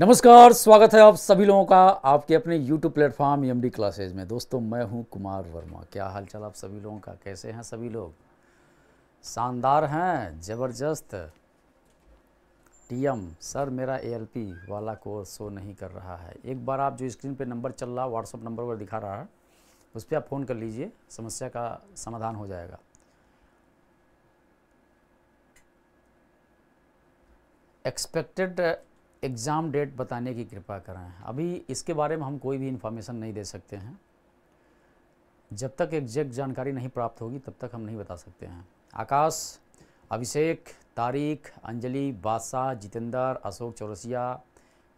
नमस्कार स्वागत है आप सभी लोगों का आपके अपने YouTube platform M D classes में दोस्तों मैं हूं कुमार वर्मा क्या हालचाल आप सभी लोगों का कैसे हैं सभी लोग शानदार हैं ज़बरदस्त टीएम सर मेरा ए वाला कोर्स शो नहीं कर रहा है एक बार आप जो स्क्रीन पे नंबर चल रहा है व्हाट्सअप नंबर पर दिखा रहा है उस पर आप फ़ोन कर लीजिए समस्या का समाधान हो जाएगा एक्सपेक्टेड एग्ज़ाम डेट बताने की कृपा करें अभी इसके बारे में हम कोई भी इन्फॉर्मेशन नहीं दे सकते हैं जब तक एग्जैक्ट जानकारी नहीं प्राप्त होगी तब तक हम नहीं बता सकते हैं आकाश अभिषेक तारीख Anjali Badshah Jitendra Ashok Chaurasia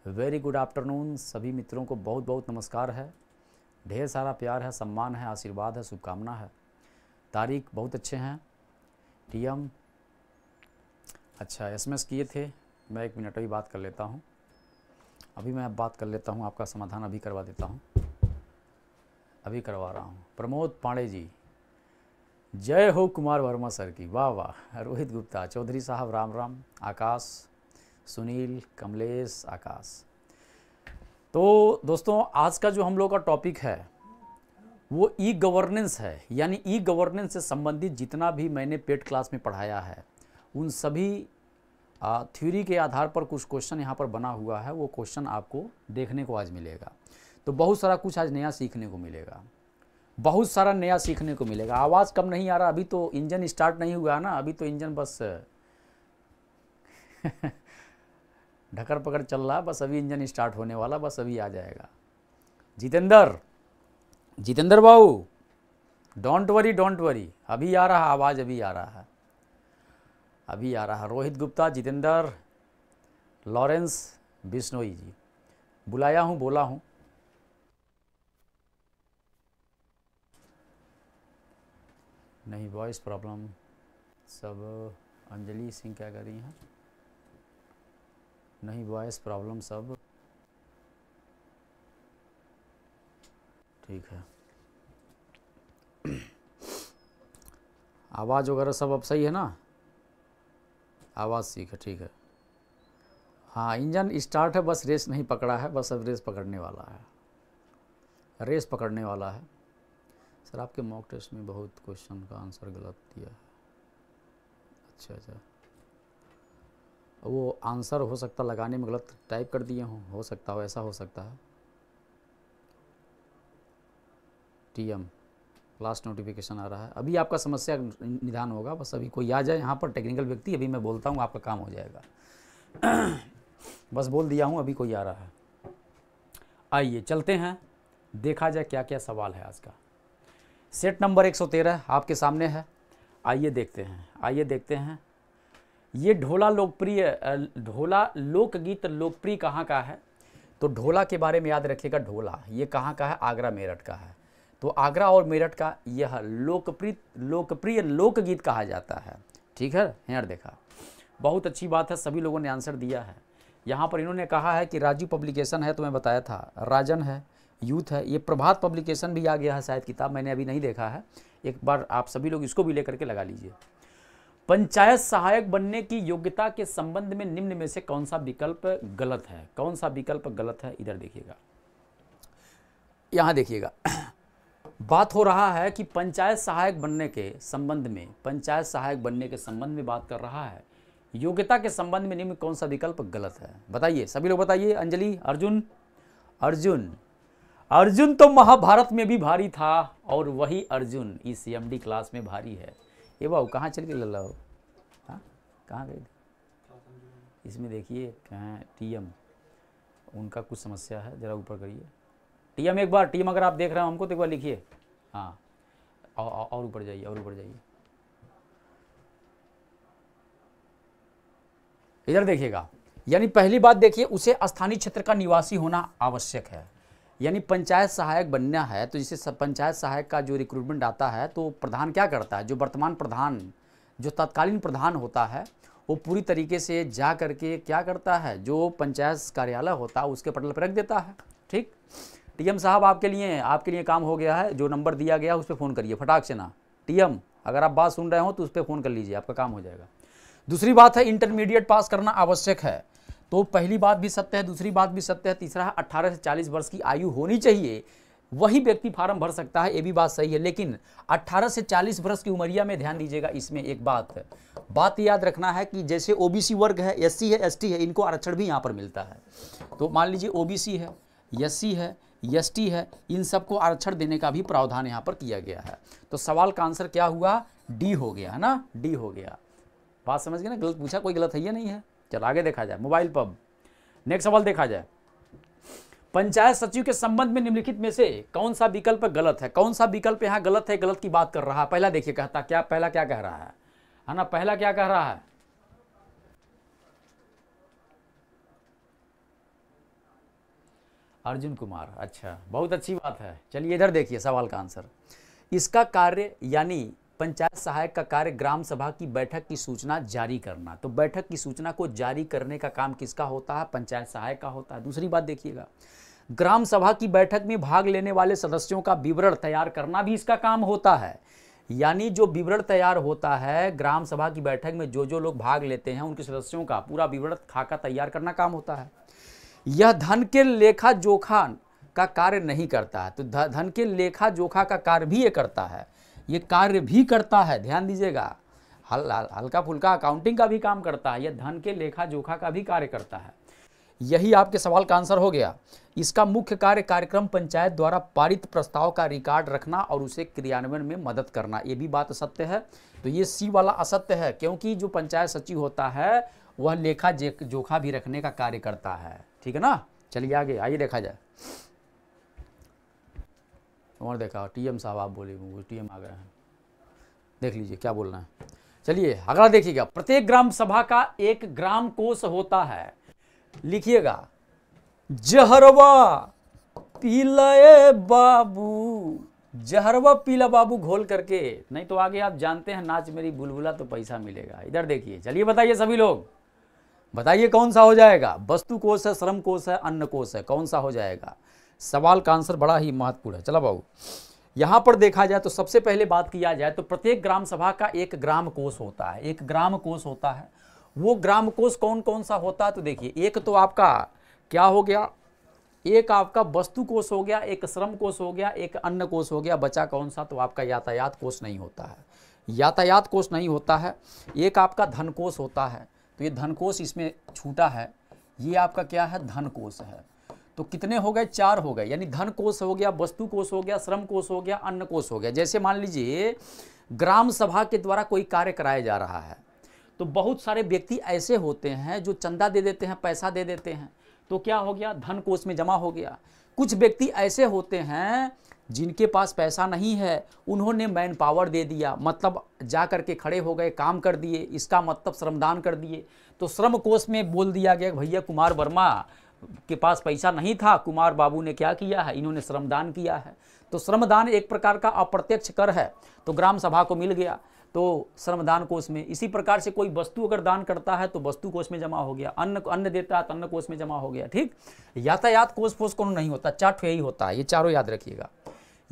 very good afternoon सभी मित्रों को बहुत बहुत नमस्कार है ढेर सारा प्यार है सम्मान है आशीर्वाद है शुभकामना है तारीख बहुत अच्छे हैं टीएम अच्छा एसएमएस किए थे मैं एक मिनट अभी बात कर लेता हूँ अभी मैं बात कर लेता हूँ आपका समाधान अभी करवा देता हूँ अभी करवा रहा हूँ प्रमोद पांडे जी जय हो कुमार वर्मा सर की वाह वाह रोहित गुप्ता चौधरी साहब राम राम आकाश सुनील कमलेश आकाश तो दोस्तों आज का जो हम लोग का टॉपिक है वो ई गवर्नेंस है यानी ई गवर्नेंस से संबंधित जितना भी मैंने पेट क्लास में पढ़ाया है उन सभी थ्योरी के आधार पर कुछ क्वेश्चन यहाँ पर बना हुआ है वो क्वेश्चन आपको देखने को आज मिलेगा तो बहुत सारा कुछ आज नया सीखने को मिलेगा बहुत सारा नया सीखने को मिलेगा आवाज़ कम नहीं आ रहा अभी तो इंजन स्टार्ट नहीं हुआ ना अभी तो इंजन बस ढकर पकड़ चल रहा बस अभी इंजन स्टार्ट होने वाला बस अभी आ जाएगा जितेंद्र जितेंद्र बाबू डोंट वरी डोंट वरी अभी आ रहा आवाज़ अभी आ रहा है अभी आ रहा रोहित गुप्ता जितेंद्र लॉरेंस बिश्नोई जी बुलाया हूँ बोला हूँ नहीं वॉइस प्रॉब्लम सब अंजलि सिंह क्या कर रही हैं नहीं वॉइस प्रॉब्लम सब ठीक है आवाज़ वगैरह सब अब सही है ना आवाज़ सीख है ठीक है हाँ इंजन स्टार्ट है बस रेस नहीं पकड़ा है बस अब रेस पकड़ने वाला है रेस पकड़ने वाला है सर आपके मॉक टेस्ट में बहुत क्वेश्चन का आंसर गलत दिया है अच्छा अच्छा वो आंसर हो सकता लगाने में गलत टाइप कर दिए हों हो सकता हो ऐसा हो सकता है टी एम लास्ट नोटिफिकेशन आ रहा है अभी आपका समस्या निदान होगा बस अभी कोई आ जाए यहाँ पर टेक्निकल व्यक्ति अभी मैं बोलता हूँ आपका काम हो जाएगा बस बोल दिया हूँ अभी कोई आ रहा है आइए चलते हैं देखा जाए क्या क्या सवाल है आज का सेट नंबर 113 आपके सामने है आइए देखते हैं आइए देखते हैं ये ढोला लोकप्रिय ढोला लोकगीत लोकप्रिय कहाँ का है तो ढोला के बारे में याद रखिएगा ढोला ये कहाँ का है आगरा मेरठ का है तो आगरा और मेरठ का यह लोकप्रिय लोकप्रिय लोकगीत कहा जाता है ठीक है यार देखा बहुत अच्छी बात है सभी लोगों ने आंसर दिया है यहाँ पर इन्होंने कहा है कि राजू पब्लिकेशन है तो मैं बताया था राजन है यूथ है ये प्रभात पब्लिकेशन भी आ गया है शायद किताब मैंने अभी नहीं देखा है एक बार आप सभी लोग इसको भी लेकर के लगा लीजिए पंचायत सहायक बनने की योग्यता के संबंध में निम्न में से कौन सा विकल्प गलत है कौन सा विकल्प गलत है इधर देखिएगा यहाँ देखिएगा बात हो रहा है कि पंचायत सहायक बनने के संबंध में पंचायत सहायक बनने के संबंध में बात कर रहा है योग्यता के संबंध में निम्न कौन सा विकल्प गलत है बताइए सभी लोग बताइए अंजलि अर्जुन अर्जुन अर्जुन तो महाभारत में भी भारी था और वही अर्जुन इस एम क्लास में भारी है ये बाबू कहाँ चल गए लल्ला हाँ कहाँ गए इसमें देखिए कहाँ टीएम उनका कुछ समस्या है ज़रा ऊपर करिए टीएम एक बार टीएम अगर आप देख रहे हो हमको तो एक बार लिखिए हाँ और ऊपर जाइए और ऊपर जाइए इधर देखिएगा यानी पहली बात देखिए उसे स्थानीय क्षेत्र का निवासी होना आवश्यक है यानी पंचायत सहायक बनना है तो जिसे पंचायत सहायक का जो रिक्रूटमेंट आता है तो प्रधान क्या करता है जो वर्तमान प्रधान जो तत्कालीन प्रधान होता है वो पूरी तरीके से जा करके क्या करता है जो पंचायत कार्यालय होता है उसके पटल पर रख देता है ठीक टीएम साहब आपके लिए आपके लिए काम हो गया है जो नंबर दिया गया उस पर फ़ोन करिए फटाक से ना टीएम अगर आप बात सुन रहे हो तो उस पर फ़ोन कर लीजिए आपका काम हो जाएगा दूसरी बात है इंटरमीडिएट पास करना आवश्यक है तो पहली बात भी सत्य है दूसरी बात भी सत्य है तीसरा है अट्ठारह से चालीस वर्ष की आयु होनी चाहिए वही व्यक्ति फार्म भर सकता है ये भी बात सही है लेकिन 18 से 40 वर्ष की उमरिया में ध्यान दीजिएगा इसमें एक बात है। बात याद रखना है कि जैसे ओबीसी वर्ग है एससी है एसटी है इनको आरक्षण भी यहाँ पर मिलता है तो मान लीजिए ओबीसी है एससी है एस है इन सबको आरक्षण देने का भी प्रावधान यहाँ पर किया गया है तो सवाल का आंसर क्या हुआ डी हो गया है ना डी हो गया बात समझ गए ना गलत पूछा कोई गलत है या नहीं है चल आगे देखा जाए मोबाइल पब नेक्स्ट सवाल देखा जाए पंचायत सचिव के संबंध में निम्नलिखित में से कौन सा विकल्प गलत है कौन सा विकल्प यहाँ गलत है गलत की बात कर रहा है पहला देखिए कहता क्या पहला क्या कह रहा है है ना पहला क्या कह रहा है अर्जुन कुमार अच्छा बहुत अच्छी बात है चलिए इधर देखिए सवाल का आंसर इसका कार्य यानी पंचायत सहायक का कार्य ग्राम सभा की बैठक की सूचना जारी करना तो बैठक की सूचना को जारी करने का काम किसका होता है पंचायत सहायक का होता है दूसरी बात देखिएगा ग्राम सभा की बैठक में भाग लेने वाले सदस्यों का विवरण तैयार करना भी इसका काम होता है यानी जो विवरण तैयार होता है ग्राम सभा की बैठक में जो जो लोग भाग लेते हैं उनके सदस्यों का पूरा विवरण खाका तैयार करना काम होता है यह धन के लेखा जोखा का कार्य नहीं करता है तो धन के लेखा जोखा का कार्य भी ये करता है ये कार्य भी करता है ध्यान दीजिएगा हल हल्का फुल्का अकाउंटिंग का भी काम करता है यह धन के लेखा जोखा का भी कार्य करता है यही आपके सवाल का आंसर हो गया इसका मुख्य कार्य कार्यक्रम पंचायत द्वारा पारित प्रस्ताव का रिकॉर्ड रखना और उसे क्रियान्वयन में मदद करना ये भी बात सत्य है तो ये सी वाला असत्य है क्योंकि जो पंचायत सचिव होता है वह लेखा जोखा भी रखने का कार्य करता है ठीक है ना चलिए आगे आइए देखा जाए और देखा टीएम साहब आप बोले टीएम आ गए हैं देख लीजिए क्या बोलना है चलिए अगला देखिएगा प्रत्येक ग्राम सभा का एक ग्राम कोष होता है लिखिएगा जहरवा पीला बाबू जहरवा पीला बाबू घोल करके नहीं तो आगे आप जानते हैं नाच मेरी बुलबुला तो पैसा मिलेगा इधर देखिए चलिए बताइए सभी लोग बताइए कौन सा हो जाएगा वस्तु कोष है श्रम कोष है अन्न कोष है कौन सा हो जाएगा सवाल का आंसर बड़ा ही महत्वपूर्ण है चला बाबू यहाँ पर देखा जाए तो सबसे पहले बात किया जाए तो प्रत्येक ग्राम सभा का एक ग्राम कोष होता है एक ग्राम कोष होता है वो ग्राम कोष कौन कौन सा होता है तो देखिए एक तो आपका क्या हो गया एक आपका वस्तु कोष हो गया एक श्रम कोष हो गया एक अन्न कोष हो गया बचा कौन सा तो आपका यातायात कोष नहीं होता है यातायात कोष नहीं होता है एक आपका धन कोष होता है तो ये धनकोष इसमें छूटा है ये आपका क्या है धनकोष है तो कितने हो गए चार हो गए यानी धन कोष हो गया वस्तु कोष हो गया श्रम कोष हो गया अन्न कोष हो गया जैसे मान लीजिए ग्राम सभा के द्वारा कोई कार्य कराया जा रहा है तो बहुत सारे व्यक्ति ऐसे होते हैं जो चंदा दे देते हैं पैसा दे देते हैं तो क्या हो गया धन कोष में जमा हो गया कुछ व्यक्ति ऐसे होते हैं जिनके पास पैसा नहीं है उन्होंने मैन पावर दे दिया मतलब जा कर के खड़े हो गए काम कर दिए इसका मतलब श्रमदान कर दिए तो श्रम कोष में बोल दिया गया भैया कुमार वर्मा के पास पैसा नहीं था कुमार बाबू ने क्या किया है इन्होंने श्रमदान किया है तो श्रमदान एक प्रकार का अप्रत्यक्ष कर है तो ग्राम सभा को मिल गया तो श्रमदान कोष में इसी प्रकार से कोई वस्तु अगर दान करता है तो वस्तु कोष में जमा हो गया अन्न अन्न देता है तो अन्न कोष में जमा हो गया ठीक यातायात कोष फोष कौन नहीं होता चार ही होता है ये चारों याद रखिएगा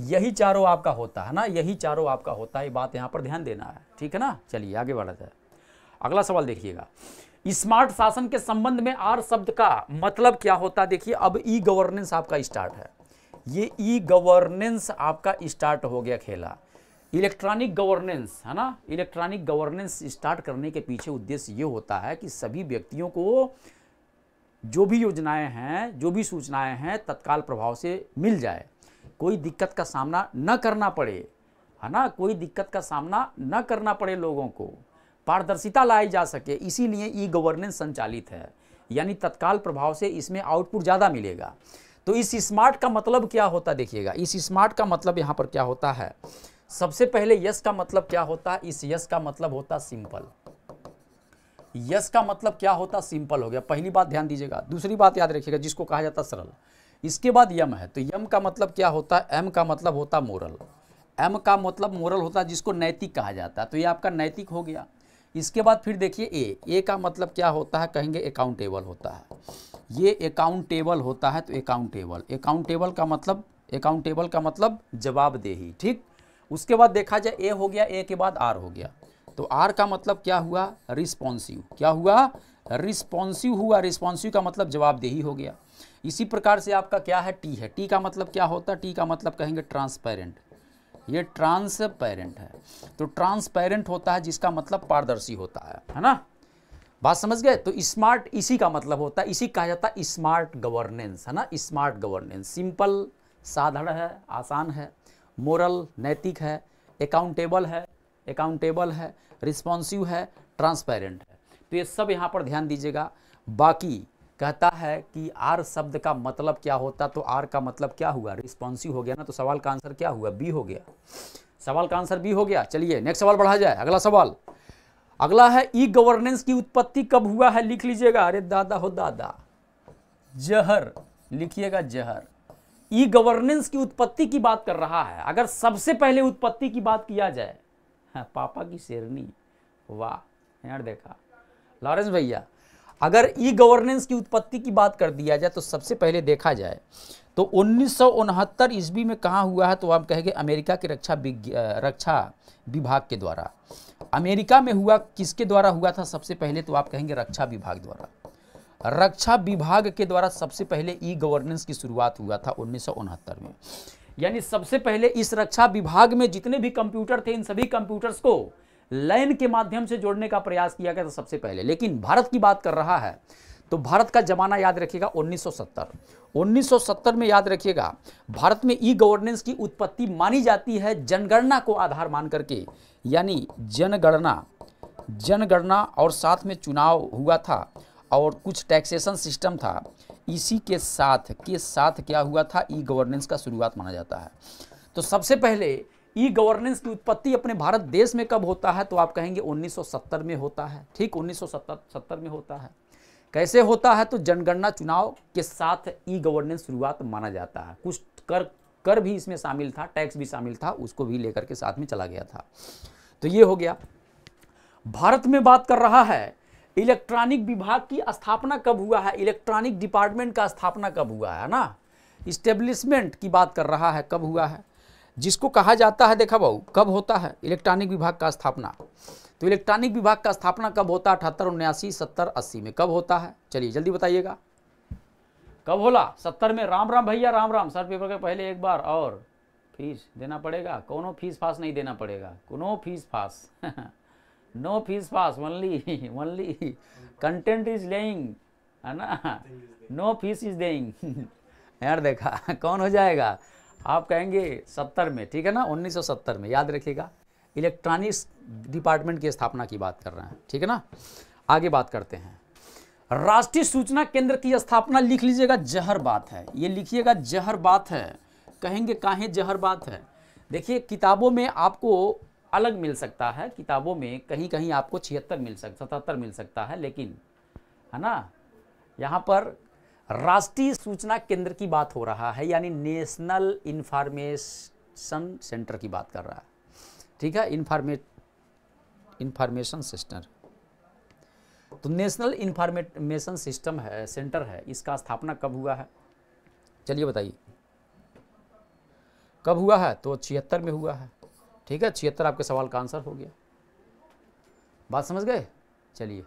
यही चारों आपका होता है ना यही चारों आपका होता है बात यहाँ पर ध्यान देना है ठीक है ना चलिए आगे बढ़ाते हैं अगला सवाल देखिएगा स्मार्ट शासन के संबंध में आर शब्द का मतलब क्या होता है देखिए अब ई गवर्नेंस आपका स्टार्ट है ये ई गवर्नेंस आपका स्टार्ट हो गया खेला इलेक्ट्रॉनिक गवर्नेंस है ना इलेक्ट्रॉनिक गवर्नेंस स्टार्ट करने के पीछे उद्देश्य ये होता है कि सभी व्यक्तियों को जो भी योजनाएं हैं जो भी सूचनाएं हैं तत्काल प्रभाव से मिल जाए कोई दिक्कत का सामना न करना पड़े है ना कोई दिक्कत का सामना न करना पड़े लोगों को पारदर्शिता लाई जा सके इसीलिए ई गवर्नेंस संचालित है यानी तत्काल प्रभाव से इसमें आउटपुट ज़्यादा मिलेगा तो इस स्मार्ट का मतलब क्या होता देखिएगा इस स्मार्ट का मतलब यहाँ पर क्या होता है सबसे पहले यस का मतलब क्या होता है इस यस का मतलब होता सिंपल यस का मतलब क्या होता सिंपल हो गया पहली बात ध्यान दीजिएगा दूसरी बात याद रखिएगा जिसको कहा जाता सरल इसके बाद यम है तो यम का मतलब क्या होता है एम का मतलब होता मोरल एम का मतलब मोरल होता है जिसको नैतिक कहा जाता है तो ये आपका नैतिक हो गया इसके बाद फिर देखिए ए ए का मतलब क्या होता है कहेंगे अकाउंटेबल होता है ये अकाउंटेबल होता है तो अकाउंटेबल अकाउंटेबल का मतलब अकाउंटेबल का मतलब जवाबदेही ठीक उसके बाद देखा जाए ए हो गया ए के बाद आर हो गया तो आर का मतलब क्या हुआ रिस्पॉन्सिव क्या हुआ रिस्पॉन्सिव हुआ रिस्पॉन्सिव का मतलब जवाबदेही हो गया इसी प्रकार से आपका क्या है टी है टी का मतलब क्या होता है टी का मतलब कहेंगे ट्रांसपेरेंट ये ट्रांसपेरेंट है तो ट्रांसपेरेंट होता है जिसका मतलब पारदर्शी होता है है ना बात समझ गए तो स्मार्ट इसी का मतलब होता है इसी कहा जाता है स्मार्ट गवर्नेंस है ना स्मार्ट गवर्नेंस सिंपल साधारण है आसान है मोरल नैतिक है अकाउंटेबल है अकाउंटेबल है रिस्पॉन्सिव है ट्रांसपेरेंट है तो ये सब यहाँ पर ध्यान दीजिएगा बाकी कहता है कि आर शब्द का मतलब क्या होता तो आर का मतलब क्या हुआ रिस्पॉन्सिव हो गया ना तो सवाल का आंसर क्या हुआ बी हो गया सवाल का आंसर बी हो गया चलिए नेक्स्ट सवाल बढ़ा जाए अगला सवाल अगला है ई गवर्नेंस की उत्पत्ति कब हुआ है लिख लीजिएगा अरे दादा हो दादा जहर लिखिएगा जहर ई गवर्नेंस की उत्पत्ति की बात कर रहा है अगर सबसे पहले उत्पत्ति की बात किया जाए हाँ, पापा की शेरनी वाह यार देखा लॉरेंस भैया अगर ई गवर्नेंस की उत्पत्ति की बात कर दिया जाए तो सबसे पहले देखा जाए तो उन्नीस सौ ईस्वी में कहाँ हुआ है तो हम कहेंगे अमेरिका के रक्षा रक्षा विभाग के द्वारा अमेरिका में हुआ किसके द्वारा हुआ था सबसे पहले तो आप कहेंगे रक्षा विभाग द्वारा रक्षा विभाग के द्वारा सबसे पहले ई गवर्नेंस की शुरुआत हुआ था उन्नीस में यानी सबसे पहले इस रक्षा विभाग में जितने भी कंप्यूटर थे इन सभी कंप्यूटर्स को लाइन के माध्यम से जोड़ने का प्रयास किया गया था सबसे पहले लेकिन भारत की बात कर रहा है तो भारत का जमाना याद रखिएगा 1970 1970 में याद रखिएगा भारत में ई गवर्नेंस की उत्पत्ति मानी जाती है जनगणना को आधार मान करके यानी जनगणना जनगणना और साथ में चुनाव हुआ था और कुछ टैक्सेशन सिस्टम था इसी के साथ के साथ क्या हुआ था ई गवर्नेंस का शुरुआत माना जाता है तो सबसे पहले ई गवर्नेंस की उत्पत्ति अपने भारत देश में कब होता है तो आप कहेंगे 1970 में होता है ठीक 1970 में होता है कैसे होता है तो जनगणना चुनाव के साथ ई गवर्नेंस शुरुआत माना जाता है कुछ कर कर भी इसमें शामिल था टैक्स भी शामिल था उसको भी लेकर के साथ में चला गया था तो ये हो गया भारत में बात कर रहा है इलेक्ट्रॉनिक विभाग की स्थापना कब हुआ है इलेक्ट्रॉनिक डिपार्टमेंट का स्थापना कब हुआ है ना इस्टेब्लिशमेंट की बात कर रहा है कब हुआ है जिसको कहा जाता है देखा बाबू कब होता है इलेक्ट्रॉनिक विभाग का स्थापना तो इलेक्ट्रॉनिक विभाग का स्थापना कब होता है अठहत्तर उन्यासी सत्तर अस्सी में कब होता है चलिए जल्दी बताइएगा कब होला सत्तर में राम राम भैया राम राम सर पेपर के पहले एक बार और फीस देना पड़ेगा कोनो फीस फास नहीं देना पड़ेगा कोनो फीस फास नो फीस फास only only content is laying है ना नो फीस इज देइंग यार देखा कौन हो जाएगा आप कहेंगे सत्तर में ठीक है ना 1970 में याद रखिएगा इलेक्ट्रॉनिक्स डिपार्टमेंट की स्थापना की बात कर रहे हैं ठीक है ना आगे बात करते हैं राष्ट्रीय सूचना केंद्र की स्थापना लिख लीजिएगा जहर बात है ये लिखिएगा जहर बात है कहेंगे काहे जहर बात है देखिए किताबों में आपको अलग मिल सकता है किताबों में कहीं कहीं आपको छिहत्तर मिल सकता सतहत्तर मिल सकता है लेकिन है ना यहाँ पर राष्ट्रीय सूचना केंद्र की बात हो रहा है यानी नेशनल इंफॉर्मेशन सेंटर की बात कर रहा है ठीक है इंफॉर्मे इंफॉर्मेशन सिस्टम तो नेशनल इंफॉर्मेशन सिस्टम है सेंटर है इसका स्थापना कब हुआ है चलिए बताइए कब हुआ है तो छिहत्तर में हुआ है ठीक है छिहत्तर आपके सवाल का आंसर हो गया बात समझ गए चलिए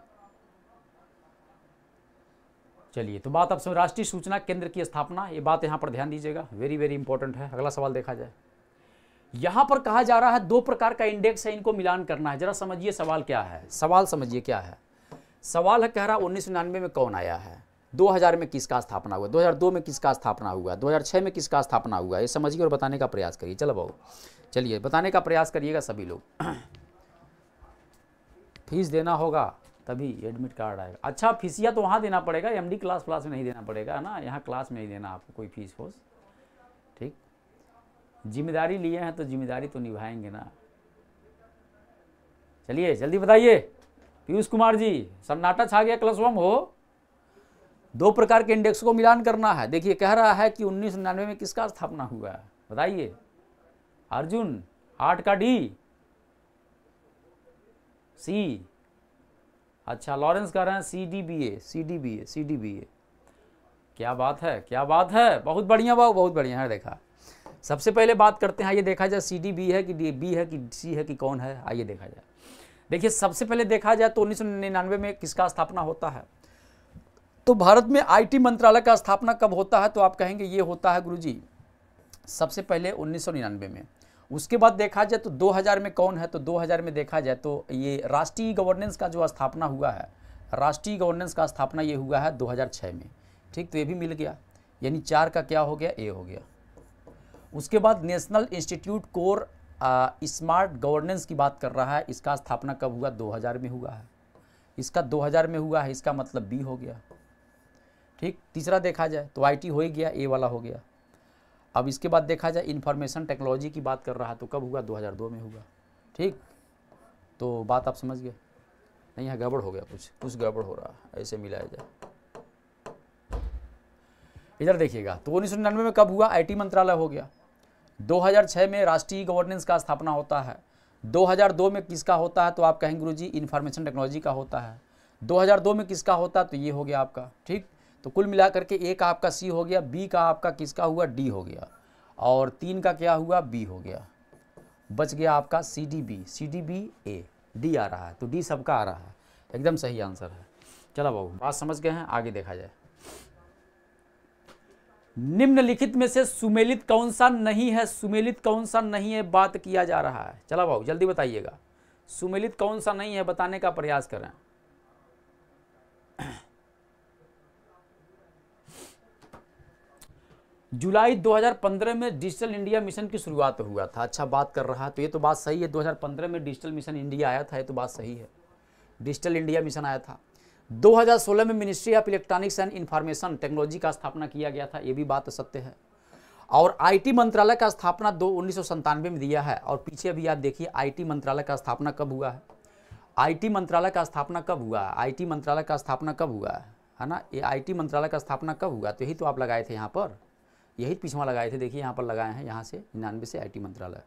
चलिए तो बात अब सब राष्ट्रीय सूचना केंद्र की स्थापना ये बात यहाँ पर ध्यान दीजिएगा वेरी वेरी इंपॉर्टेंट है अगला सवाल देखा जाए यहाँ पर कहा जा रहा है दो प्रकार का इंडेक्स है इनको मिलान करना है जरा समझिए सवाल क्या है सवाल समझिए क्या है सवाल है कह रहा उन्नीस में कौन आया है 2000 में किसका स्थापना हुआ 2002 में किसका स्थापना हुआ 2006 में किसका स्थापना हुआ ये समझिए और बताने का प्रयास करिए चलो बाबू चलिए बताने का प्रयास करिएगा सभी लोग फीस देना होगा तभी एडमिट कार्ड आएगा अच्छा फीसिया तो वहाँ देना पड़ेगा एम क्लास क्लास में नहीं देना पड़ेगा ना यहाँ क्लास में नहीं देना आपको कोई फीस फोस ठीक जिम्मेदारी लिए हैं तो जिम्मेदारी तो निभाएंगे ना चलिए जल्दी बताइए पीयूष कुमार जी सन्नाटा छा गया क्लस वम हो दो प्रकार के इंडेक्स को मिलान करना है देखिए कह रहा है कि उन्नीस में किसका स्थापना हुआ है बताइए अर्जुन आठ का डी सी अच्छा लॉरेंस कह रहे हैं C D B A C D B A C D B A क्या बात है क्या बात है बहुत बढ़िया बाबू बहुत बढ़िया है देखा सबसे पहले बात करते हैं ये देखा जाए सी डी बी है कि डी बी है कि सी है कि कौन है आइए देखा जाए देखिए सबसे पहले देखा जाए तो उन्नीस सौ निन्यानवे में किसका स्थापना होता है तो भारत में आईटी मंत्रालय का स्थापना कब होता है तो आप कहेंगे ये होता है गुरुजी सबसे पहले उन्नीस में उसके बाद देखा जाए तो 2000 में कौन है तो 2000 में देखा जाए तो ये राष्ट्रीय गवर्नेंस का जो स्थापना हुआ है राष्ट्रीय गवर्नेंस का स्थापना ये हुआ है 2006 में ठीक तो ये भी मिल गया यानी चार का क्या हो गया ए हो गया उसके बाद national institute for smart governance की बात कर रहा है इसका स्थापना कब हुआ दो में हुआ है इसका दो में हुआ है इसका मतलब बी हो गया ठीक तीसरा देखा जाए तो आई हो ही गया ए वाला हो गया अब इसके बाद देखा जाए इन्फॉर्मेशन टेक्नोलॉजी की बात कर रहा तो कब हुआ 2002 में हुआ ठीक तो बात आप समझ गए नहीं यहाँ गड़बड़ हो गया कुछ कुछ गड़बड़ हो रहा है ऐसे मिलाया जाए इधर देखिएगा तो उन्नीस में कब हुआ आईटी मंत्रालय हो गया 2006 में राष्ट्रीय गवर्नेंस का स्थापना होता है 2002 में किसका होता है तो आप कहेंगे गुरु जी इन्फॉर्मेशन टेक्नोलॉजी का होता है 2002 में किसका होता है तो ये हो गया आपका ठीक तो कुल मिलाकर के एक आपका सी हो गया बी का आपका किसका हुआ डी हो गया और तीन का क्या हुआ बी हो गया बच गया आपका C D B C D B A D आ रहा है तो डी सबका आ रहा है एकदम सही आंसर है चलो बाबू बात समझ गए हैं आगे देखा जाए निम्नलिखित में से सुमेलित कौन सा नहीं है सुमेलित कौन सा नहीं है बात किया जा रहा है चला भाऊ जल्दी बताइएगा सुमेलित कौन सा नहीं है बताने का प्रयास करें जुलाई 2015 में डिजिटल इंडिया मिशन की शुरुआत हुआ था अच्छा बात कर रहा तो ये तो बात सही है 2015 में डिजिटल मिशन इंडिया आया था ये तो बात सही है डिजिटल इंडिया मिशन आया था 2016 में ministry of electronics and information technology का स्थापना किया गया था ये भी बात सत्य है और आई मंत्रालय का स्थापना दो उन्नीस में दिया है और पीछे अभी आप देखिए आई मंत्रालय का स्थापना कब हुआ है आई मंत्रालय का स्थापना कब हुआ है आई मंत्रालय का स्थापना कब हुआ है है ना ये आई मंत्रालय का स्थापना कब हुआ तो यही तो आप लगाए थे यहाँ पर यही पिछवा लगाए थे देखिए यहाँ पर लगाए हैं यहाँ से निन्यानवे से आई मंत्रालय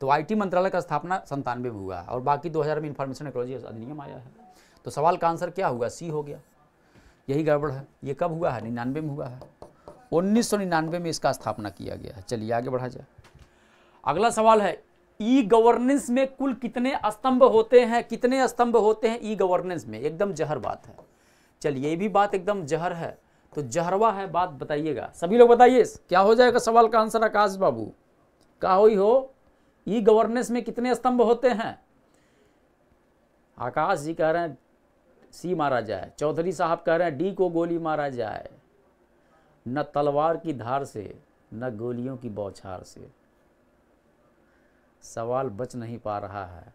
तो आई मंत्रालय का स्थापना संतानवे में हुआ है और बाकी दो में इंफॉर्मेशन टेक्नोलॉजी अधिनियम आया है तो सवाल का आंसर क्या हुआ सी हो गया यही गड़बड़ है ये कब हुआ है निन्यानवे में हुआ है उन्नीस में इसका स्थापना किया गया है चलिए आगे बढ़ा जाए अगला सवाल है ई गवर्नेंस में कुल कितने स्तंभ होते हैं कितने स्तंभ होते हैं ई गवर्नेंस में एकदम जहर बात है चलिए ये भी बात एकदम जहर है तो जहरवा है बात बताइएगा सभी लोग बताइए क्या हो जाएगा सवाल का आंसर आकाश बाबू का हो हो ई गवर्नेंस में कितने स्तंभ होते हैं आकाश जी कह रहे हैं सी मारा जाए चौधरी साहब कह रहे हैं डी को गोली मारा जाए न तलवार की धार से न गोलियों की बौछार से सवाल बच नहीं पा रहा है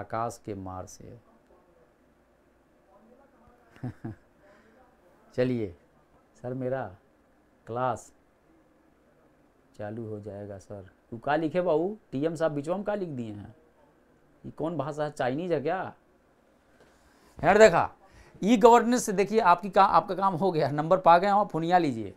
आकाश के मार से चलिए सर मेरा क्लास चालू हो जाएगा सर तू का लिखे बाबू टी एम साहब बिचवा में का लिख दिए हैं ये कौन भाषा है चाइनीज है क्या यार देखा ई गवर्नेंस से देखिए आपकी का आपका काम हो गया नंबर पा गए आप फुनिया लीजिए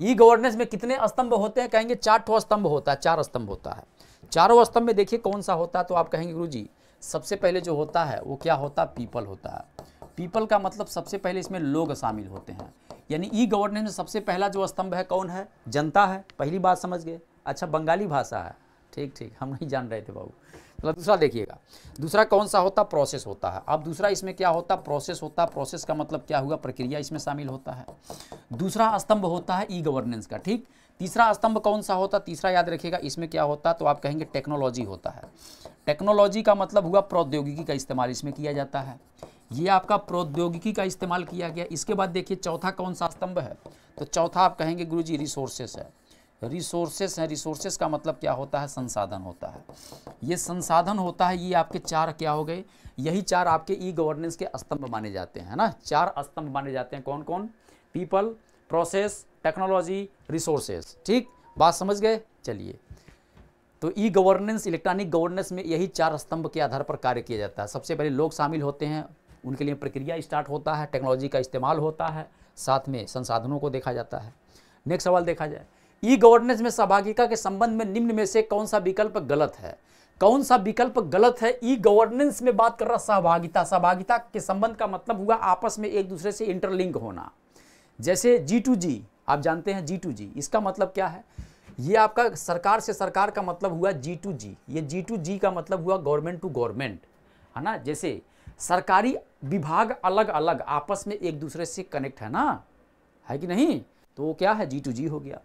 ई गवर्नेंस में कितने स्तंभ होते हैं कहेंगे चार ठो स्तंभ होता है चार स्तंभ होता है चारों स्तंभ में देखिए कौन सा होता है तो आप कहेंगे गुरु जी सबसे पहले जो होता है वो क्या होता है पीपल होता है पीपल का मतलब सबसे पहले इसमें लोग शामिल होते हैं यानी ई गवर्नेंस में सबसे पहला जो स्तंभ है कौन है जनता है पहली बात समझ गए अच्छा बंगाली भाषा है ठीक ठीक हम नहीं जान रहे थे बाबू मतलब दूसरा देखिएगा दूसरा कौन सा होता प्रोसेस होता है अब दूसरा इसमें क्या होता प्रोसेस होता प्रोसेस का मतलब क्या हुआ प्रक्रिया इसमें शामिल होता है दूसरा स्तंभ होता है ई गवर्नेंस का ठीक तीसरा स्तंभ कौन सा होता तीसरा याद रखिएगा इसमें क्या होता तो आप कहेंगे टेक्नोलॉजी होता है टेक्नोलॉजी का मतलब हुआ प्रौद्योगिकी का इस्तेमाल इसमें किया जाता है ये आपका प्रौद्योगिकी का इस्तेमाल किया गया इसके बाद देखिए चौथा कौन सा स्तंभ है तो चौथा आप कहेंगे गुरु जी रिसोर्सेस है रिसोर्सेस है रिसोर्सेस का मतलब क्या होता है संसाधन होता है ये संसाधन होता है ये आपके चार क्या हो गए यही चार आपके ई गवर्नेंस के स्तंभ माने जाते हैं ना चार स्तंभ माने जाते हैं कौन कौन पीपल प्रोसेस टेक्नोलॉजी रिसोर्सेस ठीक बात समझ गए चलिए तो ई गवर्नेंस इलेक्ट्रॉनिक गवर्नेंस में यही चार स्तंभ के आधार पर कार्य किया जाता है सबसे पहले लोग शामिल होते हैं उनके लिए प्रक्रिया स्टार्ट होता है टेक्नोलॉजी का इस्तेमाल होता है साथ में संसाधनों को देखा जाता है नेक्स्ट सवाल देखा जाए ई गवर्नेंस में सहभागिता के संबंध में निम्न में से कौन सा विकल्प गलत है कौन सा विकल्प गलत है ई गवर्नेंस में बात कर रहा सहभागिता सहभागिता के संबंध का मतलब हुआ आपस में एक दूसरे से इंटरलिंक होना जैसे जी टू जी आप जानते हैं जी टू जी इसका मतलब क्या है ये आपका सरकार से सरकार का मतलब हुआ जी टू जी ये जी टू जी का मतलब हुआ गवर्नमेंट टू गवर्नमेंट है ना जैसे सरकारी विभाग अलग अलग आपस में एक दूसरे से कनेक्ट है ना है कि नहीं तो वो क्या है जी टू जी हो गया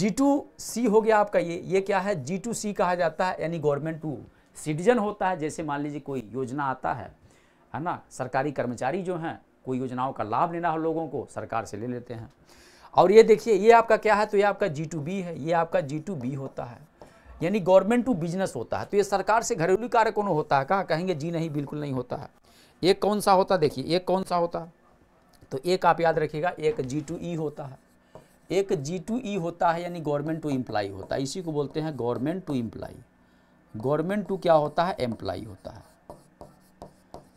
जी टू सी हो गया आपका ये ये क्या है जी टू सी कहा जाता है यानी गवर्नमेंट टू सिटीजन होता है जैसे मान लीजिए कोई योजना आता है है ना सरकारी कर्मचारी जो हैं कोई योजनाओं का लाभ लेना हो लोगों को सरकार से ले लेते हैं और ये देखिए ये आपका क्या है तो ये आपका जी टू बी है ये आपका जी टू बी होता है यानी गवर्नमेंट टू बिजनेस होता है तो ये सरकार से घरेलू कार्य कौन होता है कहाँ कहेंगे जी नहीं बिल्कुल नहीं होता है एक कौन सा होता देखिए एक कौन सा होता तो एक आप याद रखिएगा एक जी टू ई होता है एक जी टू ई होता है यानी गवर्नमेंट टू एम्प्लाई होता है इसी को बोलते हैं government to employee government to क्या होता है एम्प्लाई होता है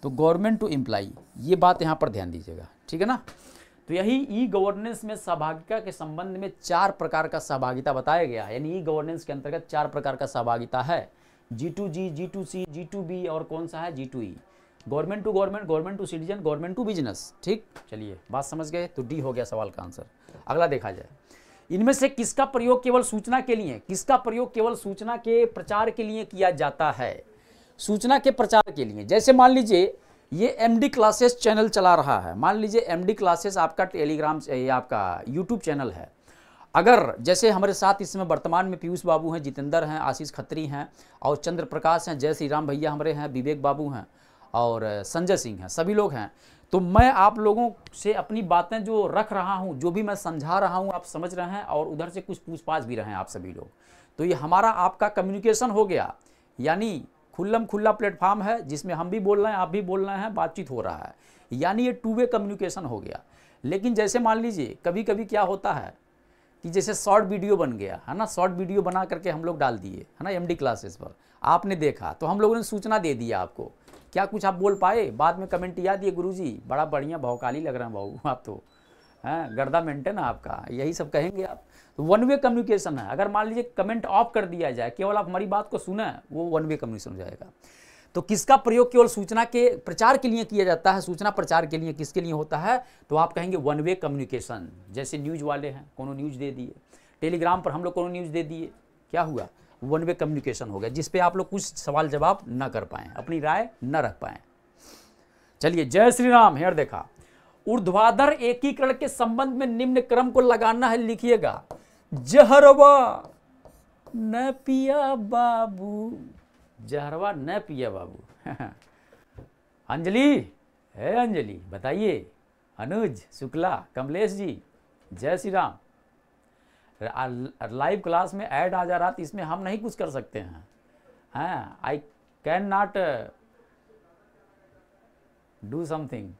तो गवर्नमेंट टू एम्प्लाई ये बात यहाँ पर ध्यान दीजिएगा ठीक है ना तो यही ई गवर्नेंस में सहभागिता के संबंध में चार प्रकार का सहभागिता बताया गया है यानी ई गवर्नेंस के अंतर्गत चार प्रकार का सहभागिता है G to G G to C G to B और कौन सा है G to E government to government government to citizen government to business ठीक चलिए बात समझ गए तो डी हो गया सवाल का आंसर अगला देखा जाए इनमें से किसका प्रयोग केवल सूचना के लिए किसका प्रयोग केवल सूचना के प्रचार के लिए किया जाता है सूचना के प्रचार के लिए जैसे मान लीजिए ये एम डी क्लासेस चैनल चला रहा है मान लीजिए एम डी क्लासेस आपका टेलीग्राम ये आपका यूट्यूब चैनल है अगर जैसे हमारे साथ इसमें वर्तमान में पीयूष बाबू हैं जितेंद्र हैं आशीष खत्री हैं और चंद्र प्रकाश हैं जय श्री राम भैया हमारे हैं विवेक बाबू हैं और संजय सिंह हैं सभी लोग हैं तो मैं आप लोगों से अपनी बातें जो रख रहा हूँ जो भी मैं समझा रहा हूँ आप समझ रहे हैं और उधर से कुछ पूछ पाछ भी रहे हैं आप सभी लोग तो ये हमारा आपका कम्युनिकेशन हो गया यानी खुल्लम खुल्ला प्लेटफॉर्म है जिसमें हम भी बोल रहे हैं आप भी बोल रहे हैं बातचीत हो रहा है यानी ये टू वे कम्युनिकेशन हो गया लेकिन जैसे मान लीजिए कभी कभी क्या होता है कि जैसे शॉर्ट वीडियो बन गया है ना शॉर्ट वीडियो बना करके हम लोग डाल दिए है ना एमडी क्लासेस पर आपने देखा तो हम लोगों ने सूचना दे दिया आपको क्या कुछ आप बोल पाए बाद में कमेंट याद दिए जी बड़ा बढ़िया भावकाली लग रहा है भाऊ आप तो हाँ, है गर्दा मेंटेन आपका यही सब कहेंगे आप तो वन वे कम्युनिकेशन है अगर मान लीजिए कमेंट ऑफ कर दिया जाए केवल आप हमारी बात को सुने वो वन वे कम्युनिकेशन हो जाएगा तो किसका प्रयोग केवल सूचना के प्रचार के लिए किया जाता है सूचना प्रचार के लिए किसके लिए होता है तो आप कहेंगे वन वे कम्युनिकेशन जैसे न्यूज़ वाले हैं कोनो न्यूज़ दे दिए टेलीग्राम पर हम लोग कोनो न्यूज़ दे दिए क्या हुआ वन वे कम्युनिकेशन हो गया जिसपे आप लोग कुछ सवाल जवाब ना कर पाए अपनी राय न रख पाए चलिए जय श्री राम हेर देखा ऊर्ध्वाधर एकीकरण के संबंध में निम्न क्रम को लगाना है लिखिएगा जहरवा न पिया बाबू जहरवा न पिया बाबू अंजलि है अंजलि बताइए अनुज शुक्ला कमलेश जी जय श्री राम लाइव क्लास में ऐड आ जा रहा था इसमें हम नहीं कुछ कर सकते हैं I can not do something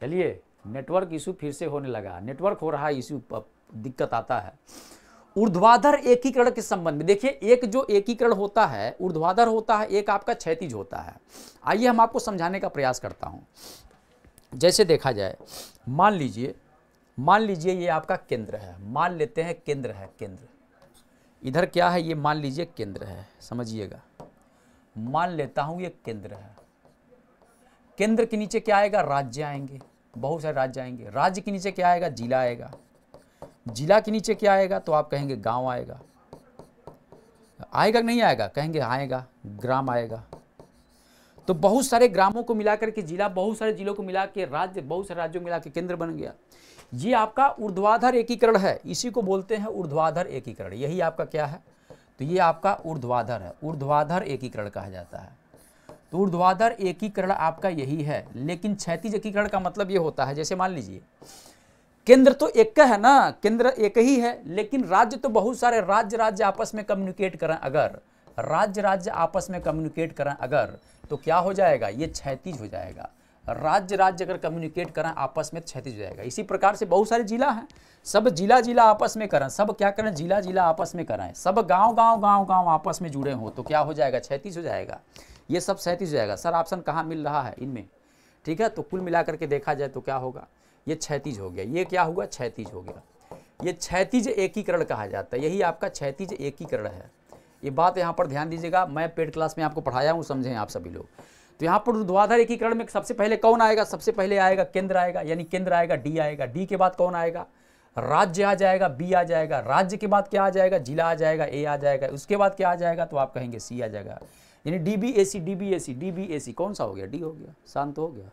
चलिए नेटवर्क इशू फिर से होने लगा नेटवर्क हो रहा है इशू दिक्कत आता है ऊर्ध्वाधर एकीकरण के संबंध में देखिए एक जो एकीकरण होता है ऊर्ध्वाधर होता है एक आपका क्षैतिज होता है आइए हम आपको समझाने का प्रयास करता हूँ जैसे देखा जाए मान लीजिए मान लीजिए ये आपका केंद्र है मान लेते हैं केंद्र है केंद्र इधर क्या है ये मान लीजिए केंद्र है समझिएगा मान लेता हूँ ये केंद्र है केंद्र के नीचे क्या आएगा राज्य आएंगे बहुत सारे राज्य आएंगे राज्य के नीचे क्या आएगा जिला आएगा जिला के नीचे क्या आएगा तो आप कहेंगे गांव आएगा आएगा नहीं आएगा कहेंगे आएगा ग्राम आएगा तो बहुत सारे ग्रामों को मिलाकर के जिला बहुत सारे जिलों को मिला के राज्य बहुत सारे राज्यों को मिला के केंद्र बन गया ये आपका ऊर्ध्वाधर एकीकरण है इसी को बोलते हैं ऊर्ध्वाधर एकीकरण यही आपका क्या है तो ये आपका ऊर्ध्वाधर है ऊर्ध्वाधर एकीकरण कहा जाता है तो ऊर्ध्वाधर एकीकरण आपका यही है लेकिन क्षैतिज एकीकरण का मतलब ये होता है जैसे मान लीजिए केंद्र तो एक है ना केंद्र एक ही है लेकिन राज्य तो बहुत सारे राज्य राज्य आपस में कम्युनिकेट करें अगर राज्य राज्य आपस में कम्युनिकेट करें अगर तो क्या हो जाएगा ये क्षैतिज हो जाएगा राज्य राज्य अगर कम्युनिकेट करें आपस में क्षतिज हो जाएगा इसी प्रकार से बहुत सारे जिला हैं सब जिला जिला आपस में करें सब क्या करें जिला जिला आपस में करें सब गांव गांव गांव गांव आपस में जुड़े हों तो क्या हो जाएगा क्षैतिज हो जाएगा ये सब सैंतीस हो जाएगा सर ऑप्शन कहाँ मिल रहा है इनमें ठीक है तो कुल मिला करके देखा जाए तो क्या होगा ये छैतीज हो गया ये क्या हुआ छैतीज हो गया ये छैतीज एकीकरण कहा जाता है यही आपका छैतीज एकीकरण है ये बात यहाँ पर ध्यान दीजिएगा मैं पेड क्लास में आपको पढ़ाया हूँ समझें आप सभी लोग तो यहाँ पर ऊर्ध्वाधर एकीकरण में सबसे पहले कौन आएगा सबसे पहले आएगा केंद्र आएगा यानी केंद्र आएगा डी आएगा डी के बाद कौन आएगा राज्य आ जाएगा बी आ जाएगा राज्य के बाद क्या आ जाएगा जिला आ जाएगा ए आ जाएगा उसके बाद क्या आ जाएगा तो आप कहेंगे सी आ जाएगा यानी D B A C D B A C D B A C कौन सा हो गया डी हो गया शांत हो गया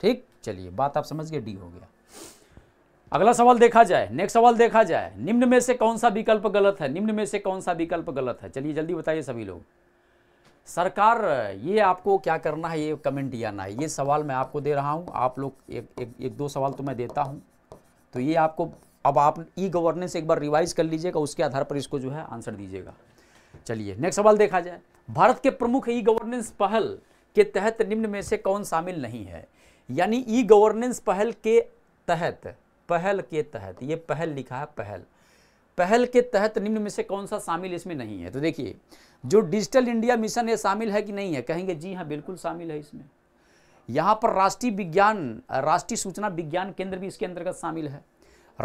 ठीक चलिए बात आप समझ गए डी हो गया अगला सवाल देखा जाए नेक्स्ट सवाल देखा जाए निम्न में से कौन सा विकल्प गलत है निम्न में से कौन सा विकल्प गलत है चलिए जल्दी बताइए सभी लोग सरकार ये आपको क्या करना है ये कमेंट या है ये सवाल मैं आपको दे रहा हूँ आप लोग एक, एक एक दो सवाल तो मैं देता हूँ तो ये आपको अब आप ई गवर्नेंस एक बार रिवाइज कर लीजिएगा उसके आधार पर इसको जो है आंसर दीजिएगा चलिए नेक्स्ट सवाल देखा जाए भारत के प्रमुख ई गवर्नेंस पहल के तहत निम्न में से कौन शामिल नहीं है यानी ई गवर्नेंस पहल के तहत पहल के तहत ये पहल लिखा है पहल पहल के तहत निम्न में से कौन सा शामिल इसमें नहीं है तो देखिए जो डिजिटल इंडिया मिशन है शामिल है कि नहीं है कहेंगे जी हाँ बिल्कुल शामिल है इसमें यहाँ पर राष्ट्रीय विज्ञान राष्ट्रीय सूचना विज्ञान केंद्र भी इसके अंतर्गत शामिल है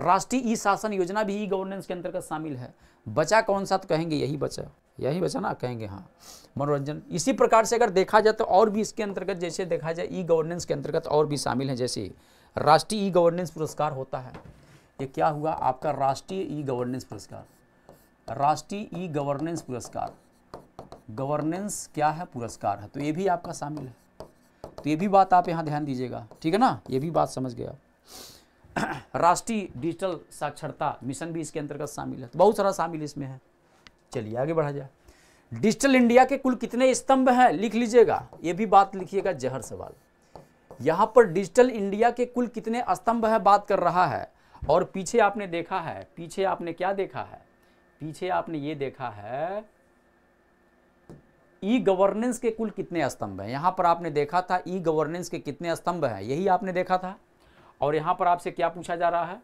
राष्ट्रीय ई शासन योजना भी ई गवर्नेंस के अंतर्गत शामिल है बचा कौन सा तो कहेंगे यही बचा यही बचा ना कहेंगे हाँ मनोरंजन इसी प्रकार से अगर देखा जाए तो और भी इसके अंतर्गत जैसे देखा जाए ई गवर्नेंस के अंतर्गत और भी शामिल है जैसे राष्ट्रीय ई गवर्नेंस पुरस्कार होता है ये क्या हुआ आपका राष्ट्रीय ई गवर्नेंस पुरस्कार राष्ट्रीय ई गवर्नेंस पुरस्कार गवर्नेंस क्या है पुरस्कार है तो ये भी आपका शामिल है तो ये भी बात आप यहाँ ध्यान दीजिएगा ठीक है ना ये भी बात समझ गया राष्ट्रीय डिजिटल साक्षरता मिशन भी इसके अंतर्गत शामिल है तो बहुत सारा शामिल इसमें है चलिए आगे बढ़ा जाए डिजिटल इंडिया के कुल कितने स्तंभ हैं लिख लीजिएगा ये भी बात लिखिएगा जहर सवाल यहाँ पर डिजिटल इंडिया के कुल कितने स्तंभ है बात कर रहा है और पीछे आपने देखा है पीछे आपने क्या देखा है पीछे आपने ये देखा है ई गवर्नेंस के कुल कितने स्तंभ हैं यहाँ पर आपने देखा था ई गवर्नेंस के कितने स्तंभ हैं यही आपने देखा था और यहाँ पर आपसे क्या पूछा जा रहा है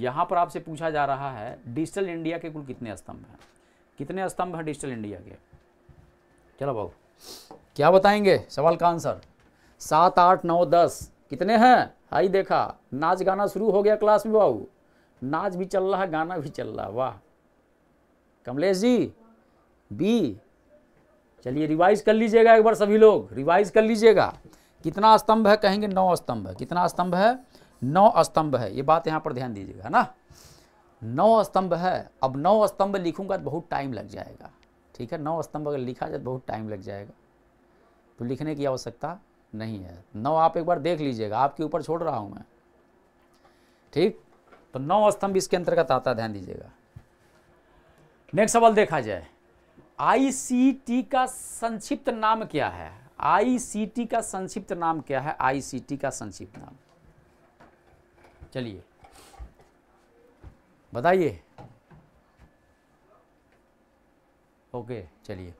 यहाँ पर आपसे पूछा जा रहा है डिजिटल इंडिया के कुल कितने स्तंभ हैं कितने स्तंभ हैं डिजिटल इंडिया के चलो भाव क्या बताएंगे सवाल का आंसर सात आठ नौ दस कितने हैं हाई देखा नाच गाना शुरू हो गया क्लास में भाऊ नाच भी चल रहा है गाना भी चल रहा वाह कमलेश जी बी चलिए रिवाइज कर लीजिएगा एक बार सभी लोग रिवाइज कर लीजिएगा कितना स्तंभ है कहेंगे नौ स्तंभ है कितना स्तंभ है नौ स्तंभ है ये बात यहाँ पर ध्यान दीजिएगा है ना नौ स्तंभ है अब नौ स्तंभ लिखूंगा तो बहुत टाइम लग जाएगा ठीक है नौ स्तंभ अगर लिखा जाए तो बहुत टाइम लग जाएगा तो लिखने की आवश्यकता नहीं है नौ आप एक बार देख लीजिएगा आपके ऊपर छोड़ रहा हूँ मैं ठीक तो नौ स्तंभ इसके अंतर्गत आता ध्यान दीजिएगा नेक्स्ट सवाल देखा जाए आई का संक्षिप्त नाम क्या है आईसीटी का संक्षिप्त नाम क्या है आईसीटी का संक्षिप्त नाम चलिए बताइए ओके चलिए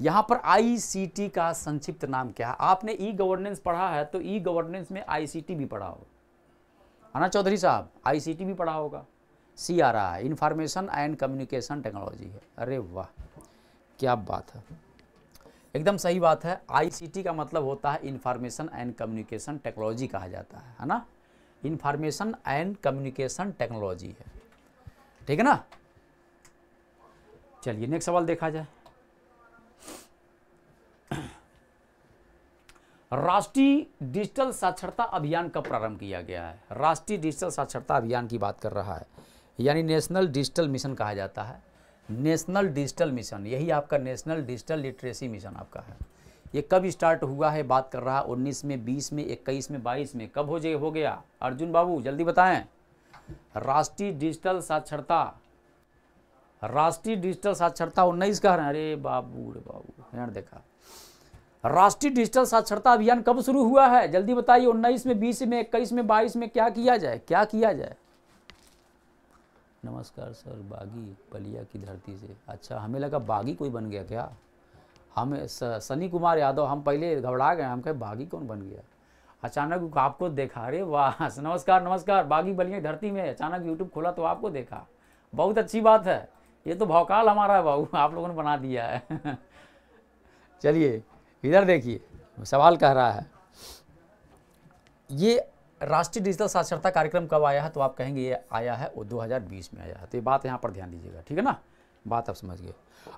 यहां पर आईसीटी का संक्षिप्त नाम क्या है आपने ई गवर्नेंस पढ़ा है तो ई गवर्नेंस में आईसीटी भी पढ़ा होगा है ना चौधरी साहब आईसीटी भी पढ़ा होगा सी आ इंफॉर्मेशन एंड कम्युनिकेशन टेक्नोलॉजी है अरे वाह क्या बात है एकदम सही बात है आईसीटी का मतलब होता है इंफॉर्मेशन एंड कम्युनिकेशन टेक्नोलॉजी कहा जाता है है ना इंफॉर्मेशन एंड कम्युनिकेशन टेक्नोलॉजी है ठीक है ना चलिए नेक्स्ट सवाल देखा जाए राष्ट्रीय डिजिटल साक्षरता अभियान कब प्रारंभ किया गया है राष्ट्रीय डिजिटल साक्षरता अभियान की बात कर रहा है यानी नेशनल डिजिटल मिशन कहा जाता है नेशनल डिजिटल मिशन यही आपका नेशनल डिजिटल लिटरेसी मिशन आपका है ये कब स्टार्ट हुआ है बात कर रहा उन्नीस में बीस में इक्कीस में बाईस में कब हो जाए हो गया अर्जुन बाबू जल्दी बताएं राष्ट्रीय डिजिटल साक्षरता राष्ट्रीय डिजिटल साक्षरता उन्नीस कह रहे हैं अरे बाबू रे बाबू यार देखा राष्ट्रीय डिजिटल साक्षरता अभियान कब शुरू हुआ है जल्दी बताइए उन्नीस में बीस में इक्कीस में बाईस में क्या किया जाए क्या किया जाए नमस्कार सर बागी बलिया की धरती से अच्छा हमें लगा बागी कोई बन गया क्या हम सनी कुमार यादव हम पहले घबरा गए हम कहे बागी कौन बन गया अचानक आपको देखा अरे वाह नमस्कार नमस्कार बागी बलिया धरती में अचानक यूट्यूब खोला तो आपको देखा बहुत अच्छी बात है ये तो भौकाल हमारा है बाबू आप लोगों ने बना दिया है चलिए इधर देखिए सवाल कह रहा है ये राष्ट्रीय डिजिटल साक्षरता कार्यक्रम कब आया है तो आप कहेंगे ये आया है वो 2020 में आया है तो ये बात यहाँ पर ध्यान दीजिएगा ठीक है ना बात आप समझ गए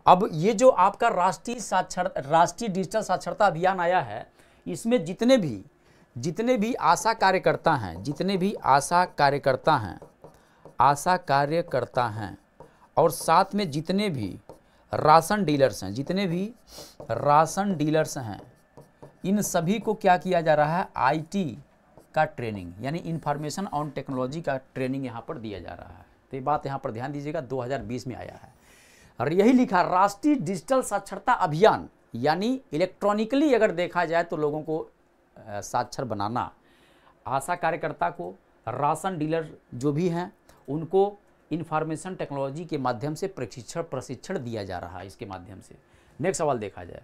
अब ये जो आपका राष्ट्रीय साक्षर राष्ट्रीय डिजिटल साक्षरता अभियान आया है इसमें जितने भी जितने भी आशा कार्यकर्ता हैं जितने भी आशा कार्यकर्ता हैं आशा कार्यकर्ता हैं और साथ में जितने भी राशन डीलर्स हैं जितने भी राशन डीलर्स हैं इन सभी को क्या किया जा रहा है आईटी का ट्रेनिंग यानी इन्फॉर्मेशन ऑन टेक्नोलॉजी का ट्रेनिंग यहाँ पर दिया जा रहा है तो ये बात यहाँ पर ध्यान दीजिएगा 2020 में आया है और यही लिखा राष्ट्रीय डिजिटल साक्षरता अभियान यानी इलेक्ट्रॉनिकली अगर देखा जाए तो लोगों को साक्षर बनाना आशा कार्यकर्ता को राशन डीलर जो भी हैं उनको इन्फॉर्मेशन टेक्नोलॉजी के माध्यम से प्रशिक्षण प्रशिक्षण दिया जा रहा है इसके माध्यम से नेक्स्ट सवाल देखा जाए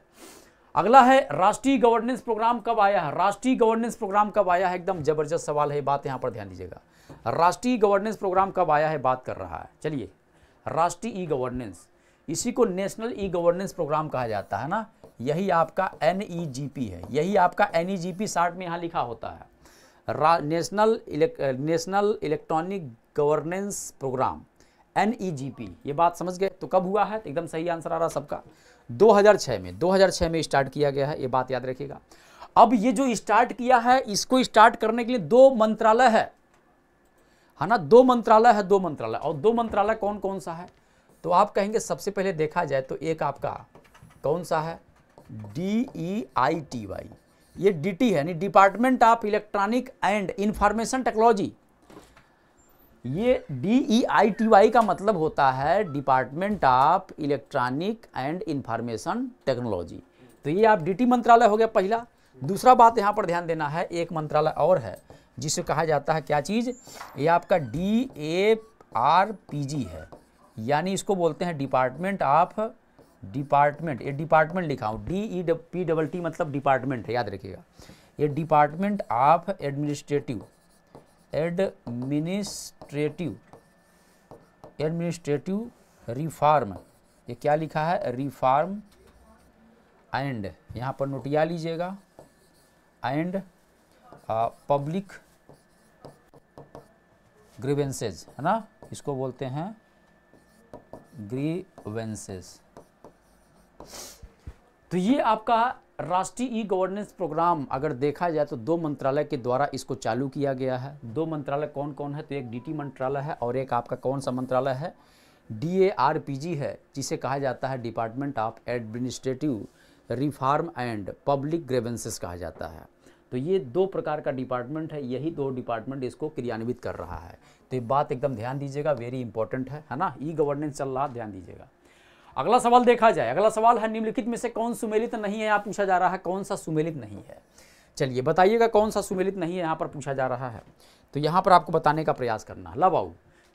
अगला है राष्ट्रीय गवर्नेंस प्रोग्राम कब आया है राष्ट्रीय गवर्नेंस प्रोग्राम कब आया है एकदम जबरदस्त सवाल है बात यहां पर ध्यान दीजिएगा राष्ट्रीय गवर्नेंस प्रोग्राम कब आया है बात कर रहा है चलिए राष्ट्रीय ई गवर्नेंस इसी को नेशनल ई गवर्नेंस प्रोग्राम कहा जाता है ना यही आपका एन e है यही आपका एन ई शार्ट में यहाँ लिखा होता है national national electronic governance programme N ये बात समझ गए तो कब हुआ है तो एकदम सही आंसर आ रहा सबका 2006 में 2006 में स्टार्ट किया गया है ये बात याद रखिएगा अब ये जो स्टार्ट किया है इसको स्टार्ट करने के लिए दो मंत्रालय है है हाँ ना दो मंत्रालय है दो मंत्रालय और दो मंत्रालय कौन कौन सा है तो आप कहेंगे सबसे पहले देखा जाए तो एक आपका कौन सा है D E I T Y ये डी टी है यानी department of electronic and information technology ये D E I T Y का मतलब होता है department of electronic and information technology तो ये आप डीटी मंत्रालय हो गया पहला दूसरा बात यहाँ पर ध्यान देना है एक मंत्रालय और है जिसे कहा जाता है क्या चीज़ ये आपका D A R P G है यानी इसको बोलते हैं डिपार्टमेंट ऑफ डिपार्टमेंट ये डिपार्टमेंट लिखा हूँ D E P double T मतलब डिपार्टमेंट है याद रखिएगा ये department of administrative administrative administrative reform ये क्या लिखा है रिफॉर्म एंड यहाँ पर नोटिया लीजिएगा एंड पब्लिक ग्रीवेंसेज है ना इसको बोलते हैं ग्रीवेंसेज तो ये आपका राष्ट्रीय ई गवर्नेंस प्रोग्राम अगर देखा जाए तो दो मंत्रालय के द्वारा इसको चालू किया गया है दो मंत्रालय कौन कौन है तो एक डीटी मंत्रालय है और एक आपका कौन सा मंत्रालय है डी है जिसे कहा जाता है department of administrative reform and public grievances कहा जाता है तो ये दो प्रकार का डिपार्टमेंट है यही दो डिपार्टमेंट इसको क्रियान्वित कर रहा है तो ये बात एकदम ध्यान दीजिएगा वेरी इंपॉर्टेंट है है ना ई गवर्नेंस चल रहा ध्यान दीजिएगा अगला सवाल देखा जाए अगला सवाल है निम्नलिखित में से कौन सुमेलित नहीं है यहाँ पूछा जा रहा है कौन सा सुमेलित नहीं है चलिए बताइएगा कौन सा सुमेलित नहीं है यहाँ पर पूछा जा रहा है तो यहाँ पर आपको बताने का प्रयास करना लव लव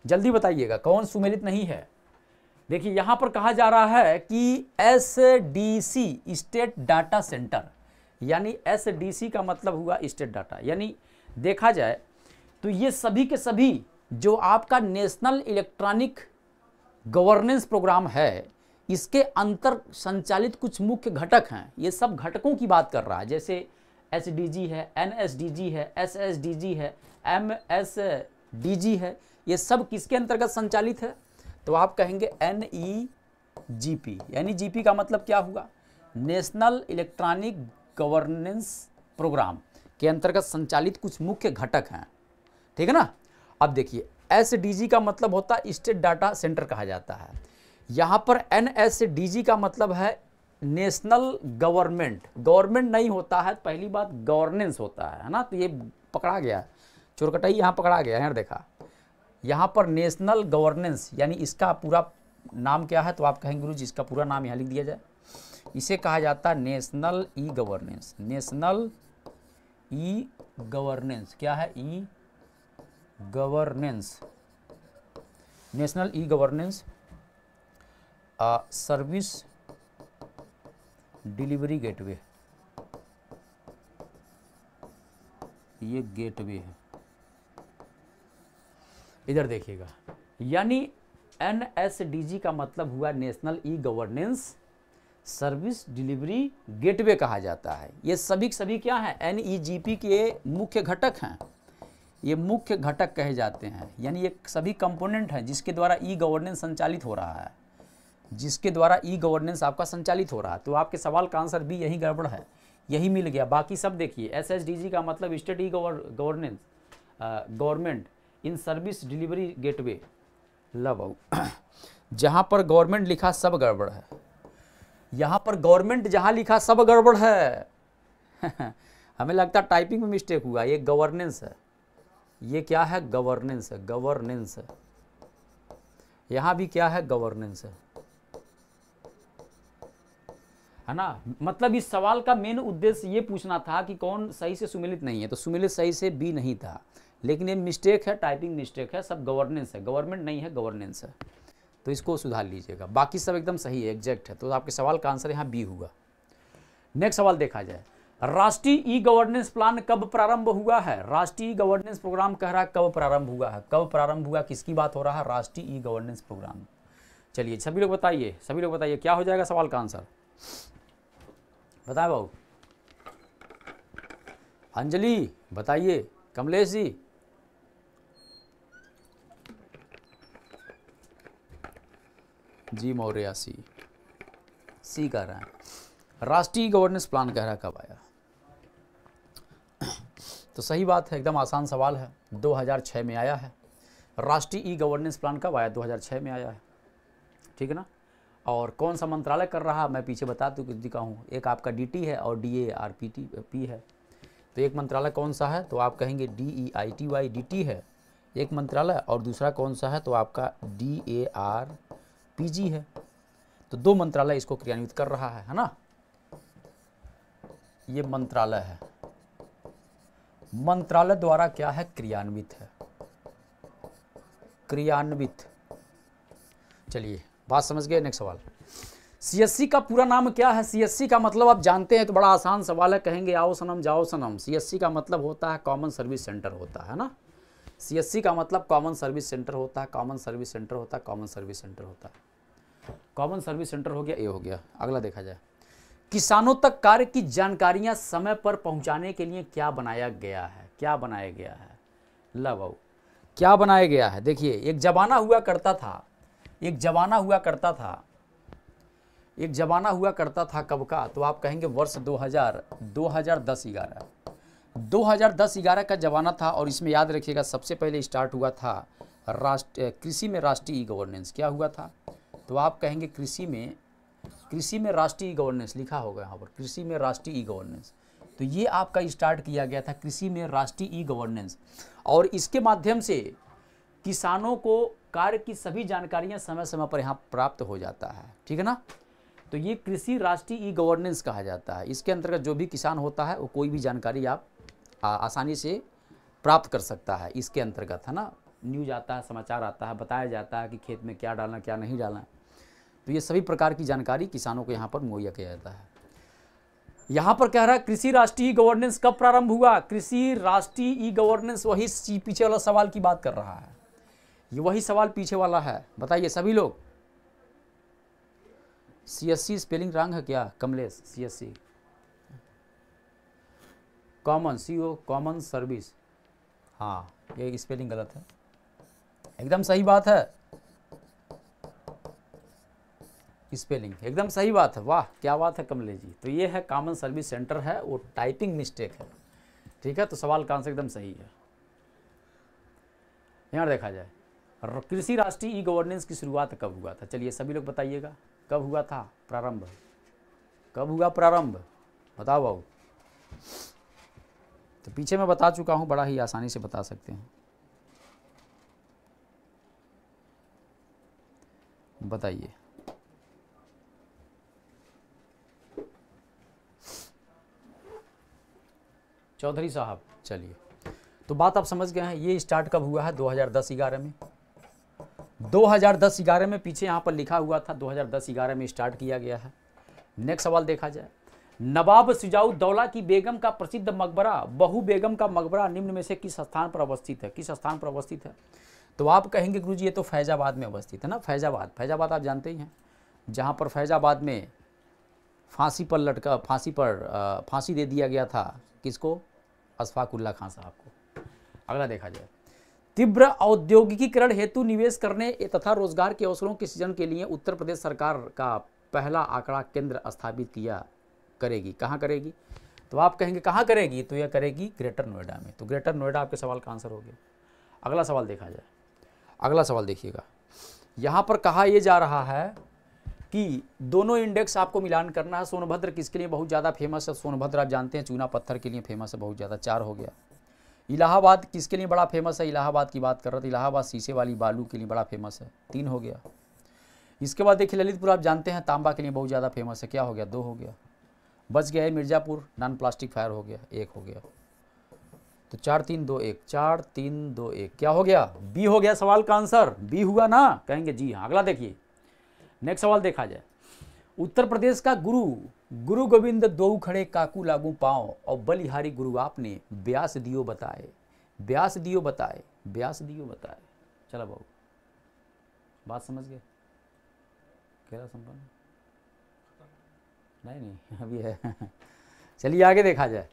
जल्दी बताइएगा कौन सुमेलित नहीं है देखिए यहाँ पर कहा जा रहा है कि S D C state data centre यानी एस डी सी का मतलब हुआ स्टेट डाटा यानी देखा जाए तो ये सभी के सभी जो आपका नेशनल इलेक्ट्रॉनिक गवर्नेंस प्रोग्राम है इसके अंतर संचालित कुछ मुख्य घटक हैं ये सब घटकों की बात कर रहा है जैसे एच है एन है एस है एम एस है ये सब किसके अंतर्गत संचालित है तो आप कहेंगे एन ई जी पी यानी जी पी का मतलब क्या हुआ नेशनल इलेक्ट्रॉनिक गवर्नेंस प्रोग्राम के अंतर्गत संचालित कुछ मुख्य घटक हैं ठीक है ना अब देखिए एस का मतलब होता है स्टेट डाटा सेंटर कहा जाता है यहाँ पर एन का मतलब है नेशनल गवर्नमेंट गवर्नमेंट नहीं होता है पहली बात गवर्नेंस होता है है ना तो ये पकड़ा गया है चोरकटाई यहाँ पकड़ा गया है देखा यहाँ पर नेशनल गवर्नेंस यानी इसका पूरा नाम क्या है तो आप कहेंगे गुरु जी इसका पूरा नाम यहाँ लिख दिया जाए इसे कहा जाता है national E governance national E governance क्या है E governance national E governance service delivery gateway ये गेटवे है इधर देखिएगा यानी एन का मतलब हुआ national E governance service delivery gateway कहा जाता है ये सभी सभी क्या है एन e के मुख्य घटक हैं ये मुख्य घटक कहे जाते हैं यानी ये सभी कंपोनेंट हैं जिसके द्वारा ई गवर्नेंस संचालित हो रहा है जिसके द्वारा ई गवर्नेंस आपका संचालित हो रहा है तो आपके सवाल का आंसर भी यही गड़बड़ है यही मिल गया बाकी सब देखिए एस एस डी जी का मतलब state E governance government in service delivery gateway लव जहाँ पर गवर्नमेंट लिखा सब गड़बड़ है यहाँ पर गवर्नमेंट जहाँ लिखा सब गड़बड़ है हमें लगता है टाइपिंग में मिस्टेक हुआ ये गवर्नेंस है ये क्या है गवर्नेंस है गवर्नेंस है यहाँ भी क्या है गवर्नेंस है है ना मतलब इस सवाल का मेन उद्देश्य ये पूछना था कि कौन सही से सुमिलित नहीं है तो सुमिलित सही से बी नहीं था लेकिन ये मिस्टेक है टाइपिंग मिस्टेक है सब गवर्नेंस है गवर्नमेंट नहीं है गवर्नेंस है तो इसको सुधार लीजिएगा बाकी सब एकदम सही है एग्जैक्ट है तो आपके सवाल का आंसर यहाँ बी हुआ नेक्स्ट सवाल देखा जाए राष्ट्रीय ई गवर्नेंस प्लान कब प्रारंभ हुआ है राष्ट्रीय ई गवर्नेंस प्रोग्राम कह रहा है कब प्रारंभ हुआ है कब प्रारंभ हुआ किसकी बात हो रहा है राष्ट्रीय ई गवर्नेंस प्रोग्राम चलिए सभी लोग बताइए सभी लोग बताइए क्या हो जाएगा सवाल का आंसर बताए बहू अंजलि बताइए कमलेश जी जी मौर्या सी सी कह रहा है राष्ट्रीय गवर्नेंस प्लान कह रहा है कब आया तो सही बात है एकदम आसान सवाल है 2006 में आया है राष्ट्रीय ई गवर्नेंस प्लान कब आया 2006 में आया है ठीक है ना और कौन सा मंत्रालय कर रहा मैं पीछे बता दू का हूँ एक आपका डी है और D A R P T P है तो एक मंत्रालय कौन सा है तो आप कहेंगे D E I T Y D T है एक मंत्रालय और दूसरा कौन सा है तो आपका D A R P G है तो दो मंत्रालय इसको क्रियान्वित कर रहा है है ना ये मंत्रालय है मंत्रालय द्वारा क्या है क्रियान्वित है क्रियान्वित चलिए बात समझ गए नेक्स्ट सवाल सीएससी का पूरा नाम क्या है सीएससी का मतलब आप जानते हैं तो बड़ा आसान सवाल है कहेंगे आओ सनम जाओ सनम सीएससी का मतलब होता है कॉमन सर्विस सेंटर होता है ना सीएससी का मतलब कॉमन सर्विस सेंटर होता है कॉमन सर्विस सेंटर होता है कॉमन सर्विस सेंटर होता है कॉमन सर्विस सेंटर हो गया ये हो गया अगला देखा जाए किसानों तक कार्य की जानकारियां समय पर पहुंचाने के लिए क्या बनाया गया है क्या बनाया गया है लव क्या बनाया गया है देखिए एक जमाना हुआ करता था एक जमाना हुआ करता था एक जमाना हुआ करता था कब का तो आप कहेंगे वर्ष 2000 2010 हजार 2010 ग्यारह का जमाना था और इसमें याद रखिएगा सबसे पहले स्टार्ट हुआ था राष्ट्र कृषि में राष्ट्रीय ई गवर्नेंस क्या हुआ था तो आप कहेंगे कृषि में कृषि में राष्ट्रीय ई गवर्नेंस लिखा होगा यहाँ पर कृषि में राष्ट्रीय ई गवर्नेंस तो ये आपका स्टार्ट किया गया था कृषि में राष्ट्रीय ई गवर्नेंस और इसके माध्यम से किसानों को कार्य की सभी जानकारियाँ समय समय पर यहाँ प्राप्त हो जाता है ठीक है ना तो ये कृषि राष्ट्रीय ई गवर्नेंस कहा जाता है इसके अंतर्गत जो भी किसान होता है वो कोई भी जानकारी आप आ, आसानी से प्राप्त कर सकता है इसके अंतर्गत है ना न्यूज आता है समाचार आता है बताया जाता है कि खेत में क्या डालना क्या नहीं डालना है तो ये सभी प्रकार की जानकारी किसानों को यहाँ पर मुहैया किया जाता है यहाँ पर कह रहा है कृषि राष्ट्रीय गवर्नेंस कब प्रारंभ हुआ कृषि राष्ट्रीय ई गवर्नेंस वही पीछे वाला सवाल की बात कर रहा है ये वही सवाल पीछे वाला है बताइए सभी लोग सी एस सी स्पेलिंग रंग है क्या Kamlesh C S C common C O common service हाँ ये स्पेलिंग गलत है एकदम सही बात है स्पेलिंग एकदम सही बात है वाह क्या बात है कमलेश जी तो ये है कॉमन सर्विस सेंटर है वो टाइपिंग मिस्टेक है ठीक है तो सवाल का आंसर एकदम सही है यहाँ देखा जाए कृषि राष्ट्रीय ई गवर्नेंस की शुरुआत कब हुआ था चलिए सभी लोग बताइएगा कब हुआ था प्रारंभ कब हुआ प्रारंभ बताओ बाबू तो पीछे मैं बता चुका हूँ बड़ा ही आसानी से बता सकते हैं बताइए चौधरी साहब चलिए तो बात आप समझ गए हैं ये स्टार्ट कब हुआ है 2010 हज़ार में 2010-11 में पीछे यहाँ पर लिखा हुआ था 2010-11 में स्टार्ट किया गया है नेक्स्ट सवाल देखा जाए नवाब सिजाउद्दौला की बेगम का प्रसिद्ध मकबरा बहु बेगम का मकबरा निम्न में से किस स्थान पर अवस्थित है किस स्थान पर अवस्थित है तो आप कहेंगे गुरु जी ये तो फैजाबाद में अवस्थित है ना फैजाबाद फैजाबाद आप जानते ही हैं जहाँ पर फैजाबाद में फांसी पर लटका फांसी पर फांसी दे दिया गया था किसको अशफाक उल्ला खान साहब को अगला देखा जाए तीव्र औद्योगिकीकरण हेतु निवेश करने तथा रोजगार के अवसरों के सृजन के लिए उत्तर प्रदेश सरकार का पहला आंकड़ा केंद्र स्थापित किया करेगी कहाँ करेगी तो आप कहेंगे कहाँ करेगी तो यह करेगी ग्रेटर नोएडा में तो ग्रेटर नोएडा आपके सवाल का आंसर हो गया अगला सवाल देखा जाए अगला सवाल देखिएगा यहाँ पर कहा यह जा रहा है कि दोनों इंडेक्स आपको मिलान करना है सोनभद्र किसके लिए बहुत ज़्यादा फेमस है सोनभद्र आप जानते हैं चूना पत्थर के लिए फेमस है बहुत ज़्यादा चार हो गया इलाहाबाद किसके लिए बड़ा फेमस है इलाहाबाद की बात कर रहे थे इलाहाबाद शीशे वाली बालू के लिए बड़ा फेमस है तीन हो गया इसके बाद देखिए ललितपुर आप जानते हैं तांबा के लिए बहुत ज़्यादा फेमस है क्या हो गया दो हो गया बच गया है मिर्ज़ापुर नॉन प्लास्टिक फायर हो गया एक हो गया तो चार तीन दो एक चार तीन दो एक क्या हो गया बी हो गया सवाल का आंसर बी हुआ ना कहेंगे जी हाँ अगला देखिए नेक्स्ट सवाल देखा जाए उत्तर प्रदेश का गुरु गुरु गोविंद दो खड़े काकू लागू पाओ और बलिहारी गुरु आपने ब्यास दियो बताए ब्यास दियो बताए ब्यास दियो बताए चला भाऊ बात समझ गए खेला संपन्न नहीं नहीं अभी है चलिए आगे देखा जाए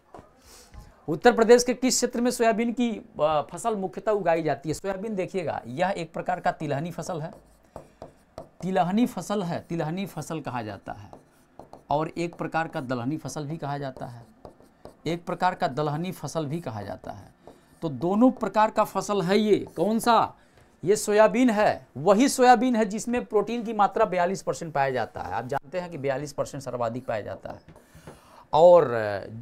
उत्तर प्रदेश के किस क्षेत्र में सोयाबीन की फसल मुख्यतः उगाई जाती है सोयाबीन देखिएगा यह एक प्रकार का तिलहनी फसल है तिलहनी फसल है तिलहनी फसल कहा जाता है और एक प्रकार का दलहनी फसल भी कहा जाता है एक प्रकार का दलहनी फसल भी कहा जाता है तो दोनों प्रकार का फसल है ये कौन सा ये सोयाबीन है वही सोयाबीन है जिसमें प्रोटीन की मात्रा 42 परसेंट पाया जाता है आप जानते हैं कि 42 परसेंट सर्वाधिक पाया जाता है और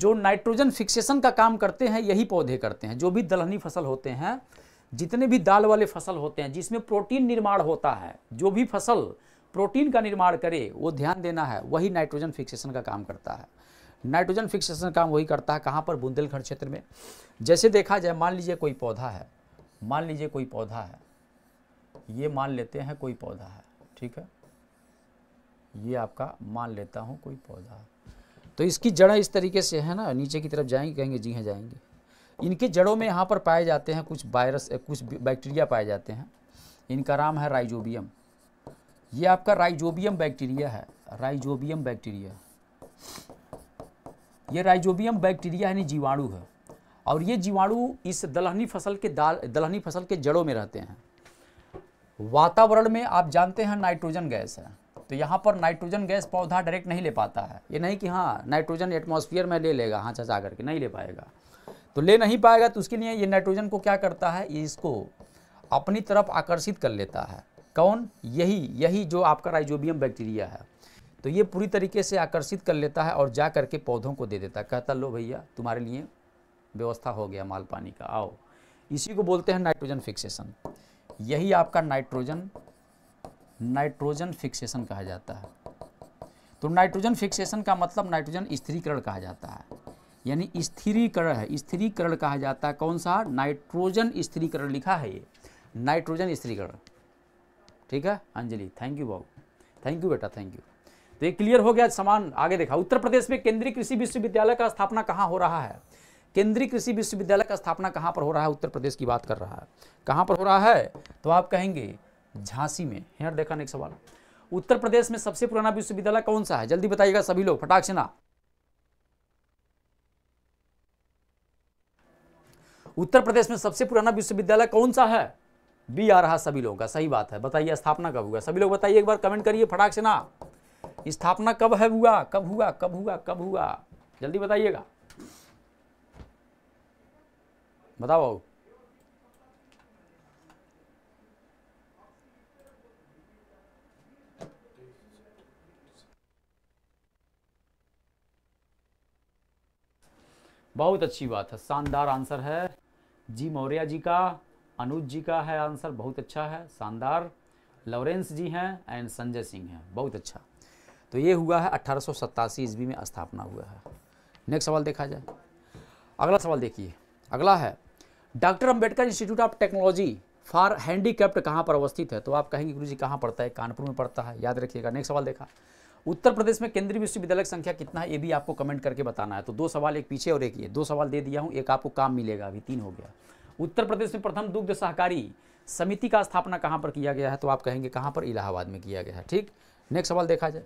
जो नाइट्रोजन फिक्सेशन का काम करते हैं यही पौधे करते हैं जो भी दलहनी फसल होते हैं जितने भी दाल वाले फसल होते हैं जिसमें प्रोटीन निर्माण होता है जो भी फसल प्रोटीन का निर्माण करे वो ध्यान देना है वही नाइट्रोजन फिक्सेशन का काम करता है नाइट्रोजन फिक्सेशन का काम वही करता है कहाँ पर बुंदेलखंड क्षेत्र में जैसे देखा जाए मान लीजिए कोई पौधा है मान लीजिए कोई पौधा है ये मान लेते हैं कोई पौधा है ठीक है ये आपका मान लेता हूँ कोई पौधा है तो इसकी जड़ें इस तरीके से है ना नीचे की तरफ जाएंगे कहेंगे जी हैं हाँ, जाएंगे इनके जड़ों में यहाँ पर पाए जाते हैं कुछ वायरस कुछ बैक्टीरिया पाए जाते हैं इनका नाम है राइजोबियम ये आपका राइजोबियम बैक्टीरिया है राइजोबियम बैक्टीरिया ये राइजोबियम बैक्टीरिया यानी जीवाणु है और ये जीवाणु इस दलहनी फसल के दाल दलहनी फसल के जड़ों में रहते हैं वातावरण में आप जानते हैं नाइट्रोजन गैस है तो यहाँ पर नाइट्रोजन गैस पौधा डायरेक्ट नहीं ले पाता है ये नहीं कि हाँ नाइट्रोजन एटमोसफियर में ले लेगा हाँ चचा करके नहीं ले पाएगा तो ले नहीं पाएगा तो उसके लिए ये नाइट्रोजन को क्या करता है ये इसको अपनी तरफ आकर्षित कर लेता है कौन यही यही जो आपका राइजोबियम बैक्टीरिया है तो ये पूरी तरीके से आकर्षित कर लेता है और जा करके पौधों को दे देता है कहता लो भैया तुम्हारे लिए व्यवस्था हो गया माल पानी का आओ इसी को बोलते हैं नाइट्रोजन फिक्सेशन यही आपका नाइट्रोजन नाइट्रोजन फिक्सेशन कहा जाता है तो नाइट्रोजन फिक्सेशन का मतलब नाइट्रोजन स्थिरीकरण कहा जाता है यानी स्थिरीकरण है स्थिरीकरण कहा जाता है कौन सा नाइट्रोजन स्थिरीकरण लिखा है ये नाइट्रोजन स्थिरीकरण ठीक है अंजलि थैंक यू बाबू थैंक यू बेटा थैंक यू तो ये क्लियर हो गया समान आगे देखा उत्तर प्रदेश में केंद्रीय कृषि विश्वविद्यालय का स्थापना कहाँ हो रहा है केंद्रीय कृषि विश्वविद्यालय का स्थापना कहाँ पर हो रहा है उत्तर प्रदेश की बात कर रहा है कहाँ पर हो रहा है तो आप कहेंगे झांसी में यहाँ देखा नेक्स्ट सवाल उत्तर प्रदेश में सबसे पुराना विश्वविद्यालय कौन सा है जल्दी बताइएगा सभी लोग फटाक्षना उत्तर प्रदेश में सबसे पुराना विश्वविद्यालय कौन सा है बी आ रहा सभी लोगों का सही बात है बताइए स्थापना कब हुआ सभी लोग बताइए एक बार कमेंट करिए फटाक से ना स्थापना कब है हुआ कब हुआ कब हुआ कब हुआ जल्दी बताइएगा बताओ बहुत अच्छी बात है शानदार आंसर है जी मौर्या जी का अनुज जी का है आंसर बहुत अच्छा है शानदार लॉरेंस जी हैं एंड संजय सिंह हैं बहुत अच्छा तो ये हुआ है अट्ठारह ईस्वी में स्थापना हुआ है नेक्स्ट सवाल देखा जाए अगला सवाल देखिए अगला है doctor Ambedkar institute of technology for handicapped कहाँ पर अवस्थित है तो आप कहेंगे गुरु जी कहाँ पड़ता है कानपुर में पड़ता है याद रखिएगा नेक्स्ट सवाल देखा उत्तर प्रदेश में केंद्रीय विश्वविद्यालय की संख्या कितना है ये भी आपको कमेंट करके बताना है तो दो सवाल एक पीछे और एक ये दो सवाल दे दिया हूँ एक आपको काम मिलेगा अभी तीन हो गया उत्तर प्रदेश में प्रथम दुग्ध सहकारी समिति का स्थापना कहाँ पर किया गया है तो आप कहेंगे कहाँ पर इलाहाबाद में किया गया है ठीक नेक्स्ट सवाल देखा जाए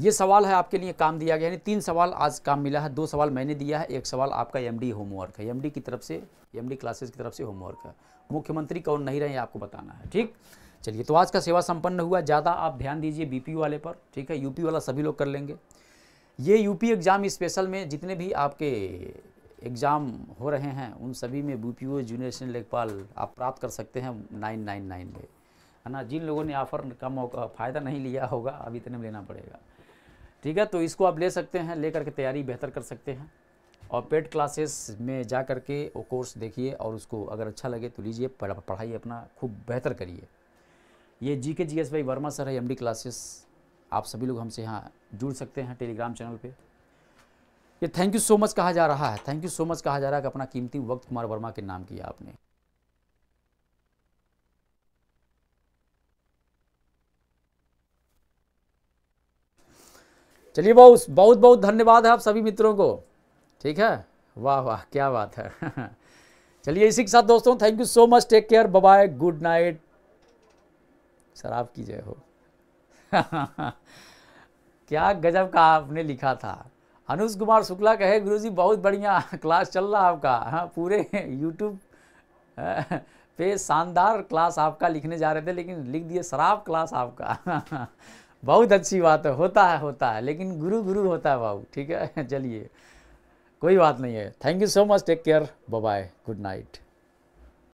ये सवाल है आपके लिए काम दिया गया यानी तीन सवाल आज काम मिला है दो सवाल मैंने दिया है एक सवाल आपका एमडी होमवर्क है एमडी की तरफ से एमडी क्लासेस की तरफ से होमवर्क है मुख्यमंत्री कौन नहीं रहे आपको बताना है ठीक चलिए तो आज का सेवा संपन्न हुआ ज़्यादा आप ध्यान दीजिए बीपीयू वाले पर ठीक है यूपी वाला सभी लोग कर लेंगे ये यूपी एग्ज़ाम स्पेशल में जितने भी आपके एग्ज़ाम हो रहे हैं उन सभी में बी पी ओ जूनियर लेखपाल आप प्राप्त कर सकते हैं नाइन नाइन नाइन में है ना जिन लोगों ने ऑफ़र का मौका फ़ायदा नहीं लिया होगा अब इतने में लेना पड़ेगा ठीक है तो इसको आप ले सकते हैं ले करके तैयारी बेहतर कर सकते हैं और पेड क्लासेस में जा करके वो कोर्स देखिए और उसको अगर अच्छा लगे तो लीजिए पढ़ाई अपना खूब बेहतर करिए ये जी के जी एस भाई वर्मा सर है एम क्लासेस आप सभी लोग हमसे यहाँ जुड़ सकते हैं टेलीग्राम चैनल पे ये थैंक यू सो मच कहा जा रहा है थैंक यू सो मच कहा जा रहा है कि अपना कीमती वक्त कुमार वर्मा के नाम किया आपने चलिए बहुत बहुत बहुत धन्यवाद है आप सभी मित्रों को ठीक है वाह वाह क्या बात है चलिए इसी के साथ दोस्तों thank you so much take care bye good night शराब की जय हो क्या गजब का आपने लिखा था अनुज कुमार शुक्ला कहे गुरु जी बहुत बढ़िया क्लास चल रहा आपका हाँ पूरे यूट्यूब पे शानदार क्लास आपका लिखने जा रहे थे लेकिन लिख दिए शराब क्लास आपका बहुत अच्छी बात है होता है होता है लेकिन गुरु गुरु होता है बाबू ठीक है चलिए कोई बात नहीं है thank you so much take care bye good night